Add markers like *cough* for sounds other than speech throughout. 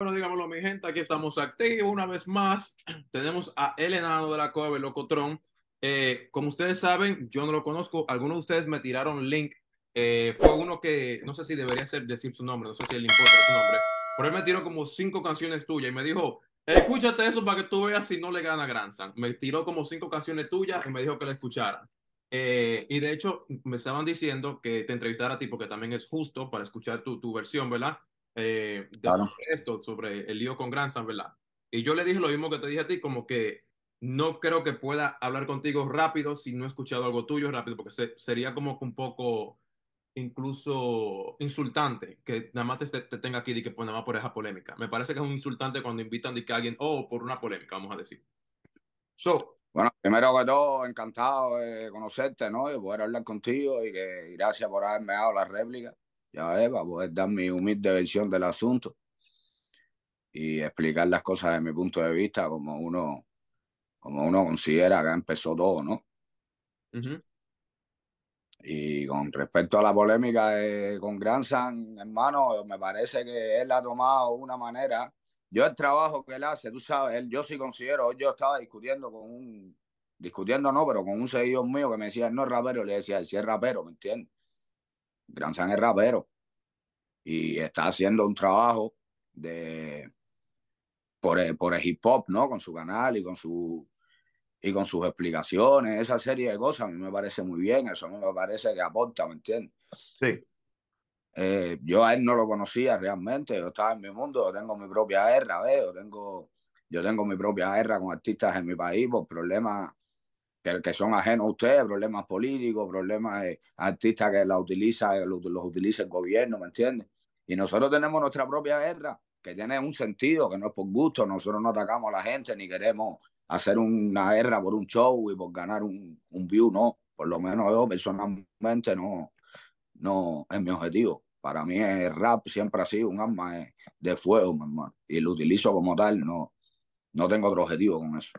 Bueno, digámoslo, mi gente, aquí estamos activos una vez más. *clears throat* Tenemos a El de la Cueva, de Locotron. Eh, como ustedes saben, yo no lo conozco. Algunos de ustedes me tiraron link. Eh, fue uno que, no sé si debería ser decir su nombre, no sé si le importa su nombre. Pero él me tiró como cinco canciones tuyas y me dijo, escúchate eso para que tú veas si no le gana gran Me tiró como cinco canciones tuyas y me dijo que la escuchara. Eh, y de hecho, me estaban diciendo que te entrevistara a ti porque también es justo para escuchar tu, tu versión, ¿verdad? Eh, de esto, sobre el lío con Granson, ¿verdad? Y yo le dije lo mismo que te dije a ti, como que no creo que pueda hablar contigo rápido si no he escuchado algo tuyo rápido, porque sería como un poco incluso insultante que nada más te, tenga aquí de que pues, nada más por esa polémica. Me parece que es un insultante cuando invitan de que alguien, oh, por una polémica, vamos a decir. So, bueno, primero que todo, encantado de conocerte, ¿no? Y poder hablar contigo y que gracias por haberme dado la réplica ya para poder dar mi humilde versión del asunto y explicar las cosas desde mi punto de vista, como uno, como uno considera que empezó todo, ¿no? Y con respecto a la polémica con con Granson, hermano, me parece que él ha tomado una manera. Yo el trabajo que él hace, tú sabes, él, yo sí considero, hoy yo estaba discutiendo con un, discutiendo no, pero con un seguidor mío que me decía, no rapero, le decía, él sí es rapero, ¿me entiendes? Gran San es rapero y está haciendo un trabajo de por eh, el, por hip hop, ¿no? Con su canal y con su y con sus explicaciones, esa serie de cosas a mí me parece muy bien, eso me parece que aporta, ¿me entiendes? Sí. Eh, yo a él no lo conocía realmente, yo estaba en mi mundo, yo tengo mi propia guerra, ¿ves? Yo tengo, yo tengo mi propia guerra con artistas en mi país por problemas que, son ajenos a ustedes, problemas políticos, problemas de eh, artistas que la utiliza, eh, los, utiliza el gobierno, ¿me entiendes? Y nosotros tenemos nuestra propia guerra, que tiene un sentido, que no es por gusto, nosotros no atacamos a la gente ni queremos hacer una guerra por un show y por ganar un, view, no. Por lo menos yo personalmente no, no es mi objetivo. Para mí el rap siempre ha sido un arma de, fuego, mi hermano, y lo utilizo como tal, no, no tengo otro objetivo con eso.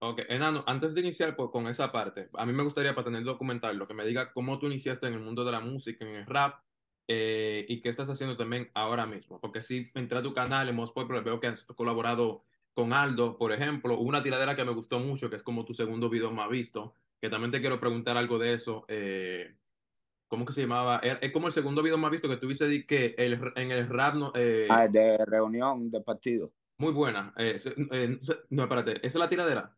Ok, Enano, antes de iniciar por, con esa parte, a mí me gustaría para tener documental lo que me diga cómo tú iniciaste en el mundo de la música, en el rap, eh, y qué estás haciendo también ahora mismo. Porque si entré a tu canal en Mosport, veo que has colaborado con Aldo, por ejemplo, una tiradera que me gustó mucho, que es como tu segundo video más visto, que también te quiero preguntar algo de eso. Eh, ¿Cómo que se llamaba? Er, es como el segundo video más visto que tuviste que en el rap... Eh ah, de reunión, de partido. Muy buena. Eh, no, espérate, ¿esa es la tiradera?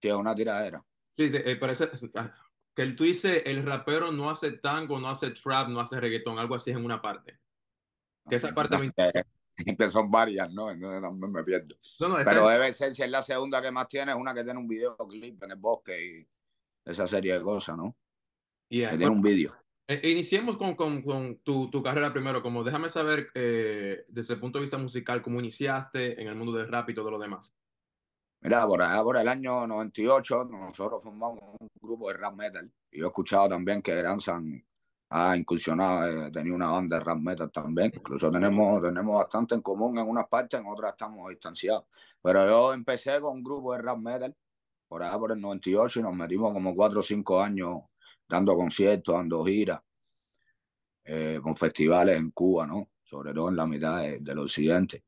Tiene una tiradera. Sí, eh, parece ah, que tú dices, el rapero no hace tango, no hace trap, no hace reggaetón, algo así en una parte. Que esa parte me interesa. Que son varias, ¿no? Entonces me pierdo. Pero debe ser, si es la segunda que más tiene, es una que tiene un videoclip en el bosque y esa serie de cosas, ¿no? y tiene un vídeo. Eh, eh, iniciemos con, con, con tu, tu, carrera primero, como déjame saber desde el punto de vista musical, cómo iniciaste en el mundo del rap y todo lo demás. Mira, por allá por el año 98 nosotros formamos un grupo de rap metal. Y yo he escuchado también que Eransan ha incursionado, eh, tenía una banda de rap metal también. Incluso tenemos, tenemos bastante en común en unas partes, en otras estamos distanciados. Pero yo empecé con un grupo de rap metal por allá por el 98 y nos metimos como 4 o 5 años dando conciertos, dando giras, eh, con festivales en Cuba, ¿no? Sobre todo en la mitad del de occidente.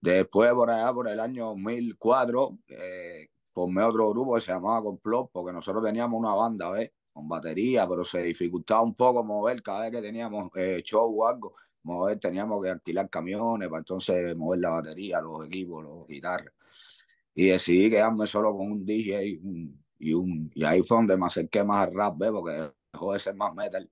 Después, por allá, por el año 2004, eh, formé otro grupo que se llamaba Complot, porque nosotros teníamos una banda, ¿ves? Con batería, pero se dificultaba un poco mover cada vez que teníamos eh, show o algo. Mover, teníamos que alquilar camiones para entonces mover la batería, los equipos, los guitarras. Y decidí quedarme solo con un DJ y, un, y, un, y ahí fue donde me acerqué más al rap, ¿ves? Porque dejó de ser más metal.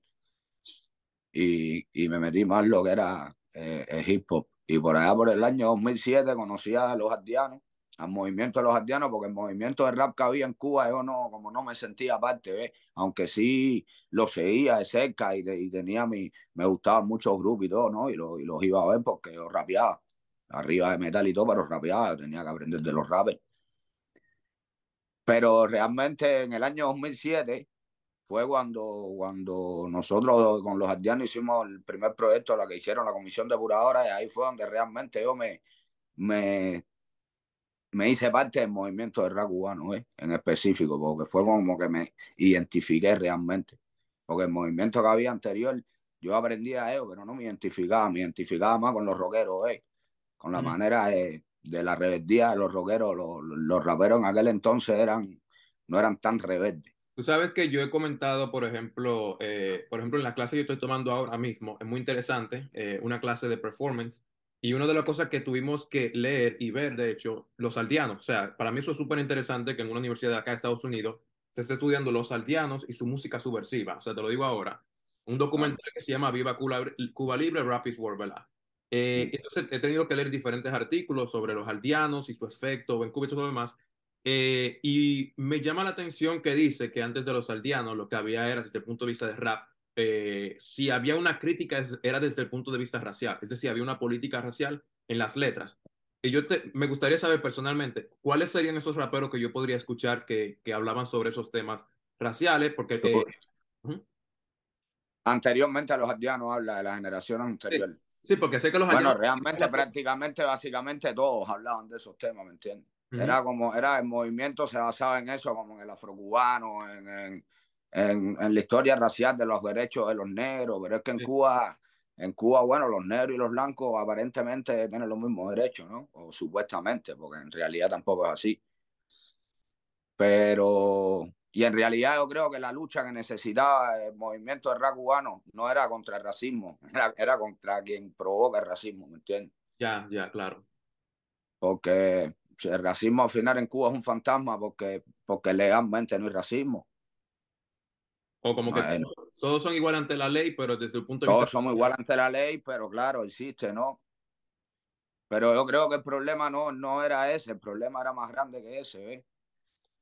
Y, me metí más lo que era eh, el hip hop y por allá, por el año 2007, conocía a los ardianos, al movimiento de los ardianos, porque el movimiento de rap que había en Cuba, yo no, como no me sentía parte, aunque sí lo seguía de cerca y, tenía mi, me gustaban muchos grupos y todo, ¿no? Y, los iba a ver porque yo rapeaba, arriba de metal y todo, pero rapeaba, yo tenía que aprender de los rappers. Pero realmente en el año 2007 fue cuando, cuando nosotros con los ardianos hicimos el primer proyecto, la que hicieron la comisión depuradora, y ahí fue donde realmente yo me, me, me hice parte del movimiento de rap cubano, ¿eh? en específico, porque fue como que me identifiqué realmente. Porque el movimiento que había anterior, yo aprendía a ello, pero no me identificaba, me identificaba más con los rockeros, ¿eh? con la manera de, la rebeldía de los rockeros. Los, raperos en aquel entonces eran, no eran tan rebeldes Tú sabes que yo he comentado, por ejemplo, eh, por ejemplo, en la clase que estoy tomando ahora mismo, es muy interesante, eh, una clase de performance, y una de las cosas que tuvimos que leer y ver, de hecho, los aldeanos. O sea, para mí eso es súper interesante que en una universidad de acá de Estados Unidos se esté estudiando los aldeanos y su música subversiva. O sea, te lo digo ahora. Un documental que se llama Viva Cuba, Libre, Rap is ¿verdad? Eh, entonces he tenido que leer diferentes artículos sobre los aldeanos y su efecto en Cuba y todo lo demás. Eh, y me llama la atención que dice que antes de los aldeanos lo que había era desde el punto de vista de rap, eh, si había una crítica era desde el punto de vista racial, es decir, había una política racial en las letras. Y yo me gustaría saber personalmente cuáles serían esos raperos que yo podría escuchar que, que hablaban sobre esos temas raciales, porque... Eh, Anteriormente a los aldeanos habla de la generación anterior. Sí, porque sé que los aldeanos... realmente, *laughs* prácticamente, básicamente todos hablaban de esos temas, ¿me entiendes? Era como, era el movimiento se basaba en eso, como en el afrocubano, en, en, en, la historia racial de los derechos de los negros, pero es que en Cuba, en Cuba, bueno, los negros y los blancos aparentemente tienen los mismos derechos, ¿no? O supuestamente, porque en realidad tampoco es así. Pero, y en realidad yo creo que la lucha que necesitaba el movimiento del cubano no era contra el racismo, *laughs* era, era contra quien provoca el racismo, ¿me entiendes? Ya, ya, claro. Porque el racismo al final en Cuba es un fantasma porque, porque legalmente no hay racismo. O como que todos, son igual ante la ley, pero desde el punto de vista... Todos somos igual ante la ley, pero claro, existe, ¿no? Pero yo creo que el problema no, no era ese, el problema era más grande que ese, ¿eh?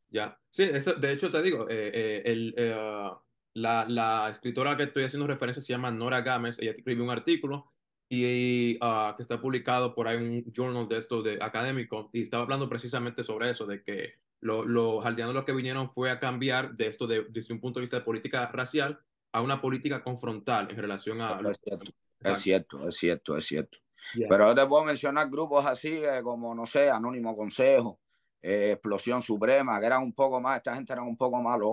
Ya, sí, de hecho te digo, eh, eh el, eh, la, la, escritora que estoy haciendo referencia se llama Nora Gámez, ella escribió un artículo y ah, que está publicado por ahí un journal de esto de académico y estaba hablando precisamente sobre eso, de que los aldeanos los que vinieron fue a cambiar de esto de, desde un punto de vista de política racial a una política confrontal en relación a... Es cierto, es cierto, es cierto, Pero yo te puedo mencionar grupos así eh, como, no sé, Anónimo Consejo, eh, Explosión Suprema, que eran un poco más, esta gente era un poco más los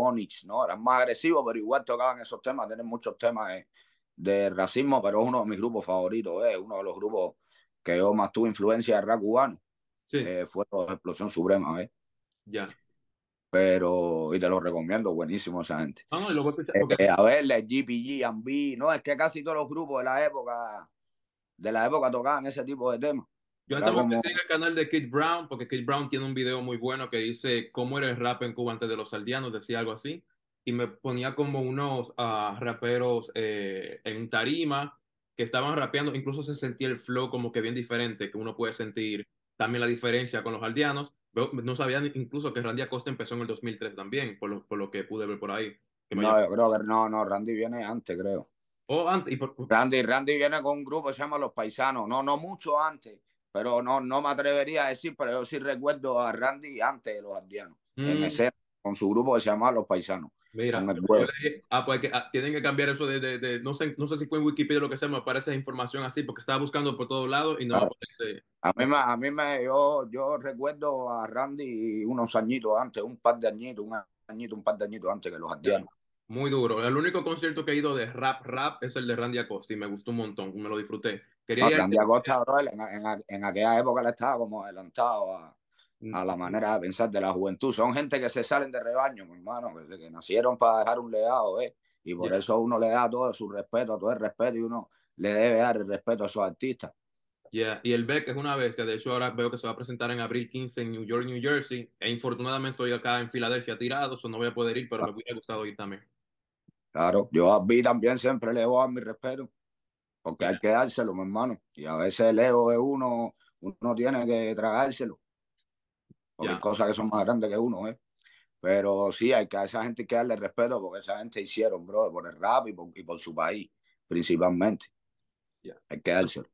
¿no? Eran más agresivos, pero igual tocaban esos temas, tienen muchos temas. Eh, de racismo, pero es uno de mis grupos favoritos, es ¿eh? uno de los grupos que yo más tuve influencia de rap cubano. Sí. Eh, fue Explosión Suprema, ¿eh? Ya. Pero, y te lo recomiendo, buenísimo esa gente. Ah, eh, a, ver, el GPG, Ambi, no, es que casi todos los grupos de la época, de la época tocaban ese tipo de temas. Yo hasta como... en el canal de Kid Brown, porque Kid Brown tiene un video muy bueno que dice cómo era el rap en Cuba antes de los aldeanos, decía algo así y me ponía como unos ah, raperos eh, en tarima que estaban rapeando, incluso se sentía el flow como que bien diferente, que uno puede sentir también la diferencia con los aldeanos. No sabían incluso que Randy Acosta empezó en el 2003 también, por lo, que pude ver por ahí. no, eh, brother, no, no, Randy viene antes, creo. Oh, antes. Randy, Randy viene con un grupo que se llama Los Paisanos, no, no mucho antes, pero no, no me atrevería a decir, pero yo sí recuerdo a Randy antes de los aldeanos, en mm. ese, con su grupo que se llama Los Paisanos. Mira, ah, pues ah, tienen que cambiar eso de, no, sé, no sé si fue en Wikipedia o lo que sea, me aparece información así, porque estaba buscando por todos lados y no ah. A mí, me, a mí me, yo, yo recuerdo a Randy unos añitos antes, un par de añitos, un añito, un par de añitos antes que los andianos. Muy duro. El único concierto que he ido de rap, rap, es el de Randy Acosta y me gustó un montón, me lo disfruté. Quería Randy Acosta, en, en, aquella época le estaba como adelantado a a la manera de pensar de la juventud. Son gente que se salen de rebaño, mi hermano, que, que nacieron para dejar un legado, ¿eh? Y por eso uno le da todo su respeto, todo el respeto, y uno le debe dar el respeto a sus artistas. Yeah. Y el Beck es una bestia, de hecho ahora veo que se va a presentar en abril 15 en New York, New Jersey, e infortunadamente estoy acá en Filadelfia tirado, eso no voy a poder ir, pero me hubiera gustado ir también. Claro, yo a también siempre le voy a mi respeto, porque hay que dárselo, mi hermano, y a veces el ego de uno, uno tiene que tragárselo porque hay cosas que son más grandes que uno, ¿eh? Pero sí, hay que, a esa gente hay que darle respeto porque esa gente hicieron, bro, por el rap y por, y por su país, principalmente. Ya. Hay que dárselo.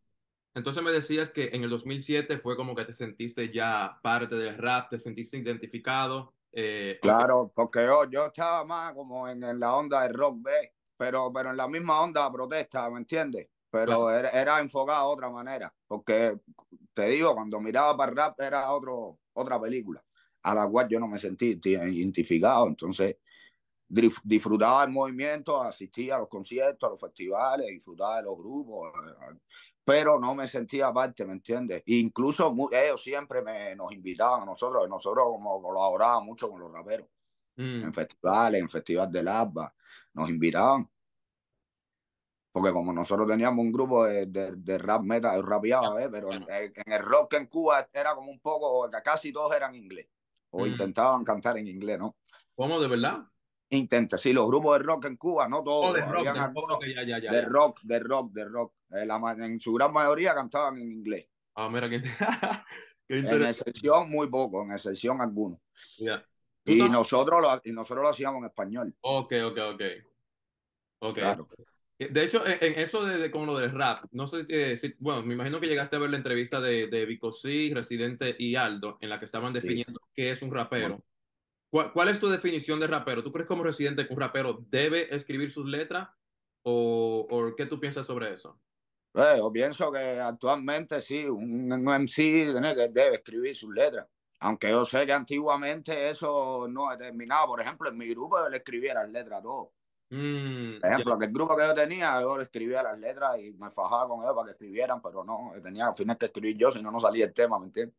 Entonces me decías que en el 2007 fue como que te sentiste ya parte del rap, te sentiste identificado. Eh, claro, porque yo, yo estaba más como en, en la onda del rock, B, Pero, pero en la misma onda de protesta, ¿me entiendes? pero era, era, enfocada de otra manera, porque te digo, cuando miraba para rap era otro, otra película a la cual yo no me sentía identificado, entonces disfrutaba el movimiento, asistía a los conciertos, a los festivales, disfrutaba de los grupos, eh, eh, pero no me sentía aparte, ¿me entiendes? Incluso ellos siempre me, nos invitaban a nosotros, nosotros como colaborábamos mucho con los raperos, en mm. festivales, en festivales de ABBA, nos invitaban porque como nosotros teníamos un grupo de, rap meta, de ¿eh? pero en, el rock en Cuba era como un poco, casi todos eran inglés. O mm. intentaban cantar en inglés, ¿no? ¿Cómo, de verdad? Intenta, sí, los grupos de rock en Cuba, no todos. Oh, de, rock, de, rock, ya, ya, ya. de rock, de rock, de rock. Eh, en su gran mayoría cantaban en inglés. Ah, mira, qué, interesante. *laughs* En excepción, muy poco, en excepción algunos. Y, nosotros lo, y nosotros lo hacíamos en español. Ok, ok, ok. Ok. Eh, de hecho, en, eso de, con lo del rap, no sé eh, si, bueno, me imagino que llegaste a ver la entrevista de, de Vicosí, Residente y Aldo, en la que estaban definiendo qué es un rapero. ¿Cuál, es tu definición de rapero? ¿Tú crees como residente que un rapero debe escribir sus letras? ¿O, qué tú piensas sobre eso? Eh, yo pienso que actualmente sí, un, MC debe escribir sus letras. Aunque yo sé que antiguamente eso no determinaba. Por ejemplo, en mi grupo yo le escribía las letras a Mm, por ejemplo, aquel grupo que yo tenía, yo escribía las letras y me fajaba con ellos para que escribieran, pero no, tenía al final que escribir yo, si no, no salía el tema, ¿me entiendes?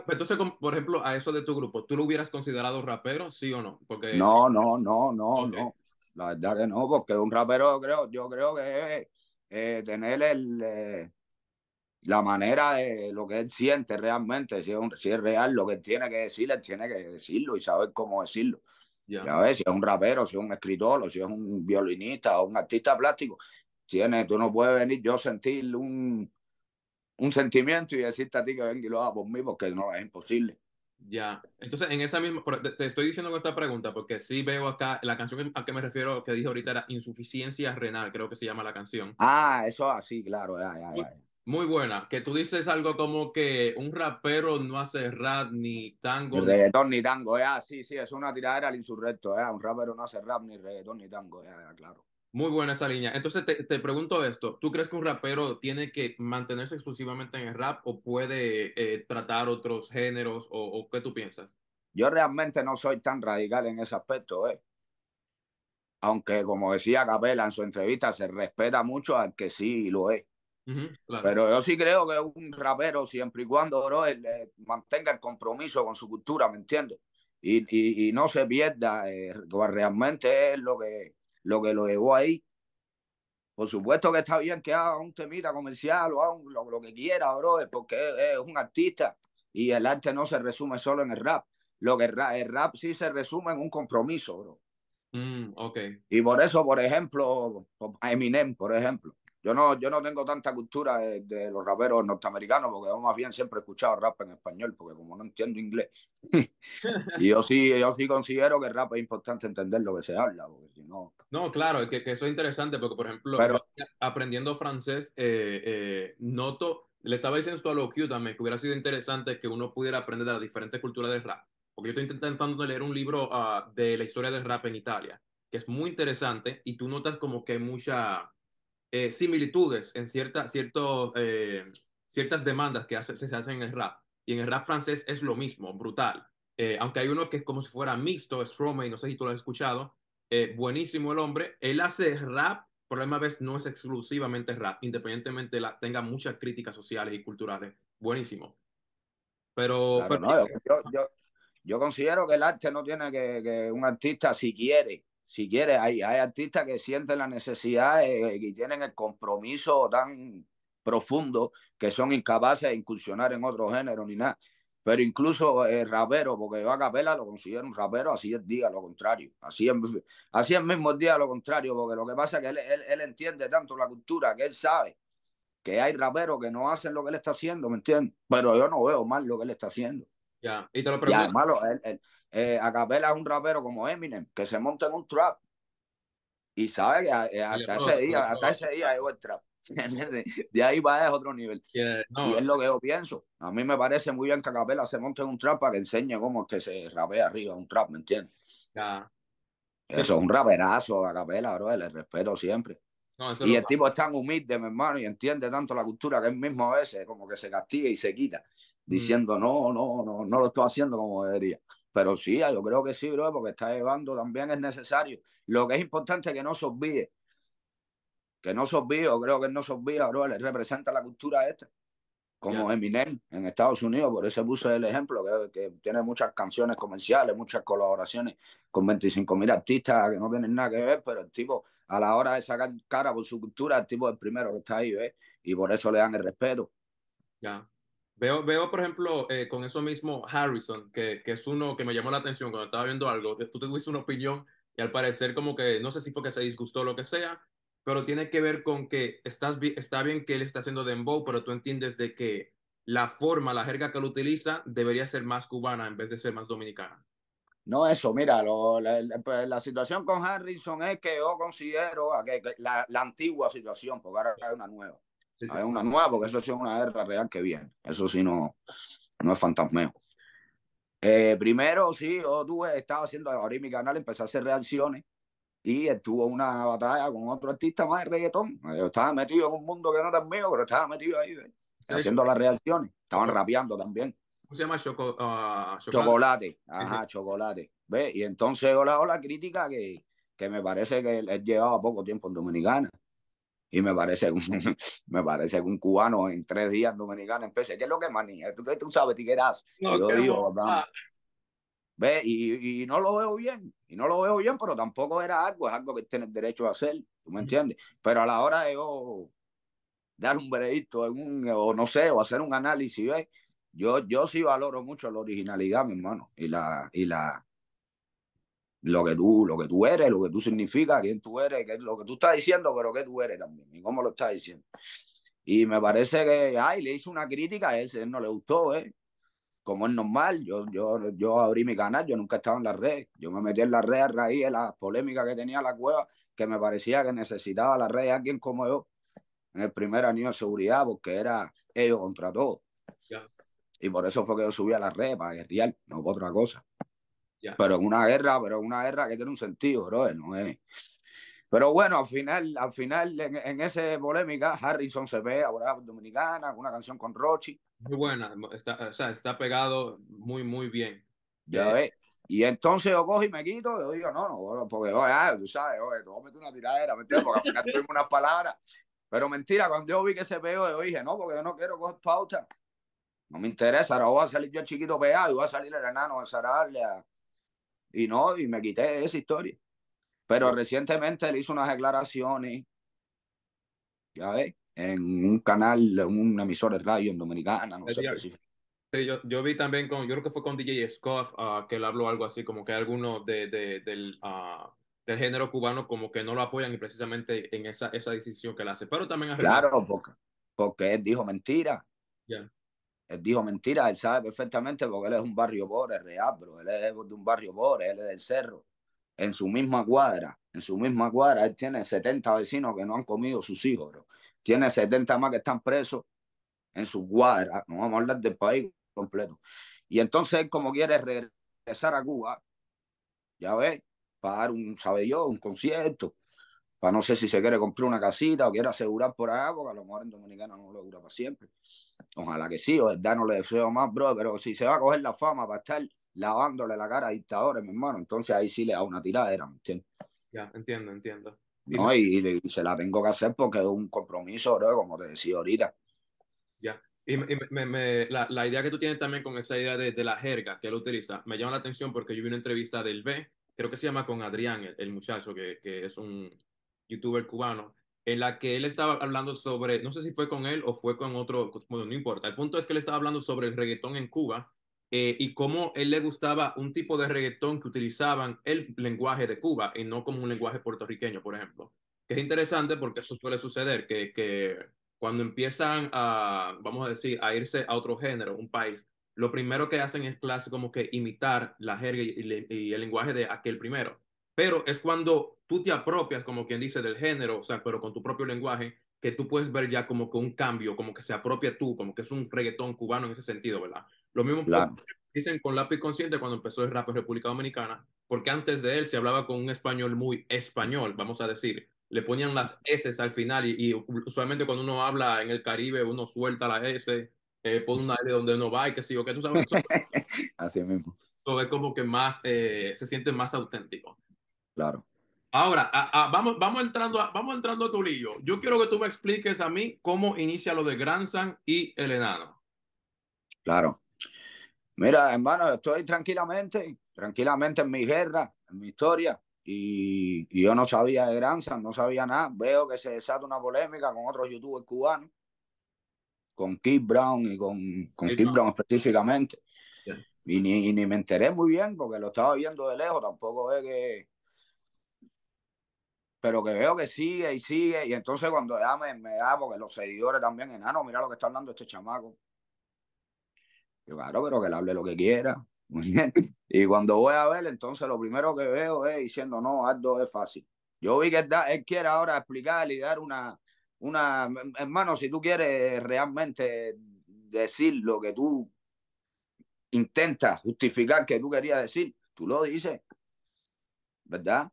entonces, por ejemplo, a eso de tu grupo, ¿tú lo hubieras considerado rapero, sí o no? Porque... No, no, no, no, no. La verdad que no, porque un rapero, creo, yo creo que eh, tener el, eh, la manera de lo que él siente realmente, si si es real, lo que él tiene que decir, él tiene que decirlo y saber cómo decirlo ya si es un rapero, si es un escritor, o si es un violinista o un artista plástico, tiene, tú no puedes venir yo a sentir un, un sentimiento y decirte a ti que venga y lo haga por mí, porque no, es imposible. Ya, entonces en esa misma, te, estoy diciendo con esta pregunta porque sí veo acá, la canción a que me refiero que dije ahorita era insuficiencia renal, creo que se llama la canción. Ah, eso así, claro, ya, ya, ya. Muy buena, que tú dices algo como que un rapero no hace rap ni tango. Ni reggaetón ni tango, sí, sí, es una tiradera al insurrecto, eh, un rapero no hace rap ni reggaetón ni tango, claro. Muy buena esa línea. Entonces te, pregunto esto, ¿tú crees que un rapero tiene que mantenerse exclusivamente en el rap o puede eh, tratar otros géneros o, o, qué tú piensas? Yo realmente no soy tan radical en ese aspecto, eh. Aunque como decía Capela en su entrevista, se respeta mucho al que sí lo es pero yo sí creo que un rapero, siempre y cuando bro, eh, mantenga el compromiso con su cultura, ¿me entiendes? Y, no se pierda, eh, pues realmente es lo que, lo llevó ahí. Por supuesto que está bien que haga un temita comercial o lo, que quiera, bro, porque es, un artista y el arte no se resume solo en el rap. Lo que el rap, sí se resume en un compromiso, bro. Mm, okay. Y por eso, por ejemplo, Eminem, por ejemplo, yo no, yo no tengo tanta cultura de, los raperos norteamericanos, porque yo más bien siempre he escuchado rap en español, porque como no entiendo inglés, *laughs* y yo sí, yo sí considero que el rap es importante entender lo que se habla, porque si no... No, claro, que, que eso es interesante, porque por ejemplo, aprendiendo francés, eh, eh, noto, le estaba diciendo esto a los Q también, que hubiera sido interesante que uno pudiera aprender de las diferentes culturas del rap, porque yo estoy intentando leer un libro ah, de la historia del rap en Italia, que es muy interesante, y tú notas como que hay mucha eh, similitudes en cierta, cierto, eh, ciertas demandas que se hacen en el rap. Y en el rap francés es lo mismo, brutal. Eh, aunque hay uno que es como si fuera mixto, es Stromae, no sé si tú lo has escuchado, buenísimo el hombre, él hace rap, pero vez no es exclusivamente rap, independientemente la, tenga muchas críticas sociales y culturales, buenísimo. Pero, yo, yo, considero que el arte no tiene que, que un artista si quiere si quieres, hay, hay artistas que sienten la necesidad eh, eh, y tienen el compromiso tan profundo que son incapaces de incursionar en otro género ni nada. Pero incluso el rapero, porque yo a Capela lo considero un rapero, así es día lo contrario. Así es, así mismo día lo contrario, porque lo que pasa es que él, él, entiende tanto la cultura que él sabe que hay raperos que no hacen lo que él está haciendo, ¿me entiendes? Pero yo no veo mal lo que él está haciendo. Ya, y te lo pregunto. Ya, malo él, eh, Acapela es un rapero como Eminem, que se monta en un trap. Y sabe que eh, hasta, ese, día, hasta ese día llegó el trap. *laughs* De ahí va es otro nivel. Y es lo que yo pienso. A mí me parece muy bien que Acapela se monte en un trap para que enseñe cómo es que se rapea arriba un trap, ¿me entiendes? Eso es un raperazo Acapela, bro. Le respeto siempre. y el tipo es tan humilde, mi hermano, y entiende tanto la cultura que él mismo a veces como que se castiga y se quita, mm. diciendo no, no, no, no lo estoy haciendo como debería. Pero sí, yo creo que sí, bro, porque está llevando también es necesario. Lo que es importante es que no se olvide. Que no se olvide, creo que no se olvide, bro, le representa la cultura esta. Como Eminem en Estados Unidos, por eso puse el ejemplo, que, tiene muchas canciones comerciales, muchas colaboraciones con 25 mil artistas que no tienen nada que ver, pero el tipo, a la hora de sacar cara por su cultura, el tipo es el primero que está ahí, ¿ves? Y por eso le dan el respeto. Ya. Veo, veo, por ejemplo, eh, con eso mismo Harrison, que, es uno que me llamó la atención cuando estaba viendo algo, tú tuviste una opinión y al parecer como que, no sé si porque se disgustó o lo que sea, pero tiene que ver con que estás, está bien que él está haciendo dembow, pero tú entiendes de que la forma, la jerga que lo utiliza debería ser más cubana en vez de ser más dominicana. No, eso, mira, pues, la, situación con Harrison es que yo considero que, la, antigua situación, por ahora hay una nueva. Es una nueva, porque eso es una guerra real que viene. Eso sí no, no es fantasmeo. Eh, primero, sí, yo tuve, estaba haciendo, abrí mi canal, empecé a hacer reacciones y estuvo una batalla con otro artista más de reggaetón. Yo estaba metido en un mundo que no era mío, pero estaba metido ahí, haciendo las reacciones. Estaban rapeando también. ¿Cómo se llama? Ah, chocolate. chocolate. Ajá, chocolate. ¿Ve? Y entonces, hola, hola, crítica que, que me parece que he él llevaba poco tiempo en Dominicana y me parece un, *laughs* me parece un cubano en tres días dominicano empecé, ¿qué es lo que manía? ¿Tú, tú sabes, tigueras? yo digo, ve, y, y, no lo veo bien, y no lo veo bien, pero tampoco era algo, es algo que tienes derecho a hacer, ¿tú me entiendes? Pero a la hora de dar un veredicto, o no sé, o hacer un análisis, Yo, yo sí valoro mucho la originalidad, mi hermano, y la, y la, lo que tú, lo que tú eres, lo que tú significas, quién tú eres, qué es lo que tú estás diciendo, pero qué tú eres también y cómo lo estás diciendo. Y me parece que, ay, le hice una crítica a ese, él no le gustó, ¿eh? Como es normal, yo, yo, yo abrí mi canal, yo nunca estaba en la red, yo me metí en la redes a raíz de las polémicas que tenía la cueva, que me parecía que necesitaba la red alguien como yo en el primer año de seguridad, porque era ellos contra todos. Y por eso fue que yo subí a la red, para guerrear, no fue otra cosa. Pero es una guerra, pero es una guerra que tiene un sentido, no Pero bueno, al final, al final, en, esa polémica, Harrison se ve ahora dominicana, una canción con Rochi. Muy buena, está, o sea, está pegado muy, muy bien. Ya eh, ve, Y entonces yo cojo y me quito, yo digo, no, no, porque, oye, ah, tú sabes, oye, tú meter una tiradera, ¿me entiendes? Porque al final tuvimos unas palabras. Pero mentira, cuando yo vi que se veo, yo dije, no, porque yo no quiero coger pauta. No me interesa, ahora voy a salir yo chiquito pegado y voy a salir el enano a cerrarle a, y no, y me quité esa historia. Pero recientemente él hizo unas declaraciones, ya en un canal, en un emisora de radio en Dominicana, yo, vi también con, yo creo que fue con DJ Scoff, ah, que él habló algo así, como que algunos de, del, ah, del género cubano como que no lo apoyan y precisamente en esa, esa decisión que él hace. Pero también... Claro, porque, él dijo mentira. Él dijo mentira, él sabe perfectamente porque él es un barrio pobre, real, bro. Él es de un barrio pobre, él es del cerro. En su misma cuadra, en su misma cuadra, él tiene 70 vecinos que no han comido sus hijos, bro. Tiene 70 más que están presos en su cuadra. No vamos a hablar del país completo. Y entonces él, como quiere regresar a Cuba, ya ves, para dar un, sabe yo, un concierto, no sé si se quiere comprar una casita o quiere asegurar por acá, porque a lo mejor en Dominicana no lo dura para siempre. Ojalá que sí, o el no le deseo más, bro, pero si se va a coger la fama para estar lavándole la cara a dictadores, mi hermano, entonces ahí sí le da una tiradera, entiendes? Ya, entiendo, entiendo. No, y, se la tengo que hacer porque es un compromiso, bro, como te decía ahorita. Ya. Y, la, idea que tú tienes también con esa idea de, la jerga que él utiliza, me llama la atención porque yo vi una entrevista del B, creo que se llama con Adrián, el, muchacho que es un, youtuber cubano, en la que él estaba hablando sobre, no sé si fue con él o fue con otro, no importa, el punto es que él estaba hablando sobre el reggaetón en Cuba eh, y cómo él le gustaba un tipo de reggaetón que utilizaban el lenguaje de Cuba y no como un lenguaje puertorriqueño, por ejemplo. Que es interesante porque eso suele suceder, que, cuando empiezan a, vamos a decir, a irse a otro género, un país, lo primero que hacen es clase como que imitar la jerga y el lenguaje de aquel primero pero es cuando tú te apropias, como quien dice, del género, o sea, pero con tu propio lenguaje, que tú puedes ver ya como que un cambio, como que se apropia tú, como que es un reggaetón cubano en ese sentido, ¿verdad? Lo mismo dicen con lápiz consciente cuando empezó el rap en República Dominicana, porque antes de él se hablaba con un español muy español, vamos a decir, le ponían las S al final y, usualmente cuando uno habla en el Caribe, uno suelta la S, eh, pone una L donde no va y que sí, o que tú sabes. *laughs* Así mismo. Eso es como que más, eh, se siente más auténtico. Claro. Ahora, vamos, vamos, entrando a, vamos entrando a tu lío. Yo quiero que tú me expliques a mí cómo inicia lo de Granzan y el enano. Claro. Mira, hermano, estoy tranquilamente, tranquilamente en mi guerra, en mi historia, y, yo no sabía de Granzan, no sabía nada. Veo que se desata una polémica con otros youtubers cubanos, con Keith Brown y con, con Keith Brown específicamente. Y, ni, ni me enteré muy bien porque lo estaba viendo de lejos, tampoco es que pero que veo que sigue y sigue, y entonces cuando ya me, da, porque los seguidores también, enano, mira lo que está hablando este chamaco. claro, pero que le hable lo que quiera. *laughs* Muy bien. y cuando voy a ver, entonces lo primero que veo es diciendo, no, Aldo es fácil. Yo vi que él, quiere ahora explicar y dar una, una, hermano, si tú quieres realmente decir lo que tú intentas justificar que tú querías decir, tú lo dices, ¿verdad?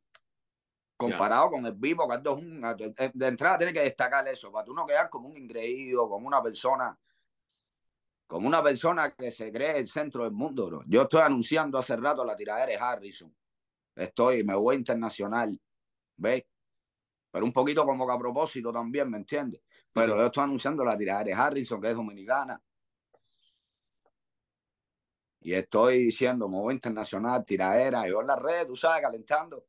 comparado con el vivo, que es eh, de entrada tiene que destacar eso, para tú no quedar como un ingreído, como una persona, como una persona que se cree el centro del mundo, Yo estoy anunciando hace rato la tiradera de Harrison. Estoy, me voy internacional, ¿ves? Pero un poquito como que a propósito también, ¿me entiendes? Pero yo estoy anunciando la tiradera de Harrison, que es dominicana. Y estoy diciendo, me voy internacional, tiradera, yo en las redes, tú sabes, calentando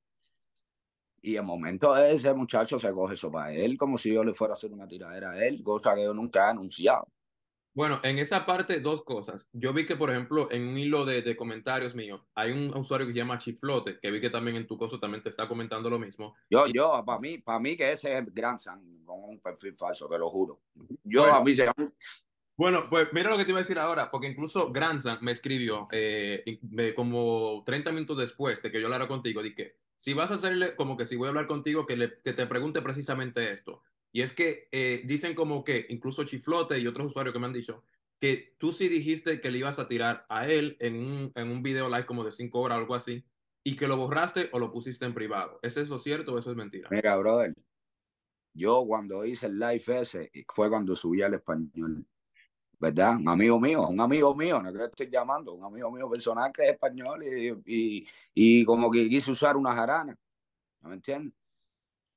y en momento ese muchacho se coge eso para él, como si yo le fuera a hacer una tiradera a él, cosa que yo nunca he anunciado. Bueno, en esa parte, dos cosas. Yo vi que, por ejemplo, en un hilo de, de comentarios mío, hay un usuario que se llama Chiflote, que vi que también en tu caso también te está comentando lo mismo. Yo, yo, para mí, para mí que ese es Gran con un perfil falso, te lo juro. Yo, a mí se... Bueno, pues mira lo que te iba a decir ahora, porque incluso Granzan me escribió eh, como 30 minutos después de que yo hablara contigo, que si vas a hacerle, como que si voy a hablar contigo, que, te pregunte precisamente esto. Y es que eh, dicen como que, incluso Chiflote y otros usuarios que me han dicho, que tú sí dijiste que le ibas a tirar a él en un, en un video live como de cinco horas o algo así, y que lo borraste o lo pusiste en privado. ¿Es eso cierto o eso es mentira? Mira, brother, yo cuando hice el live ese, fue cuando subí al español. ¿verdad? Un amigo mío, un amigo mío, no es que estoy llamando, un amigo mío personal que es español y, como que quiso usar una jarana, me entiendes?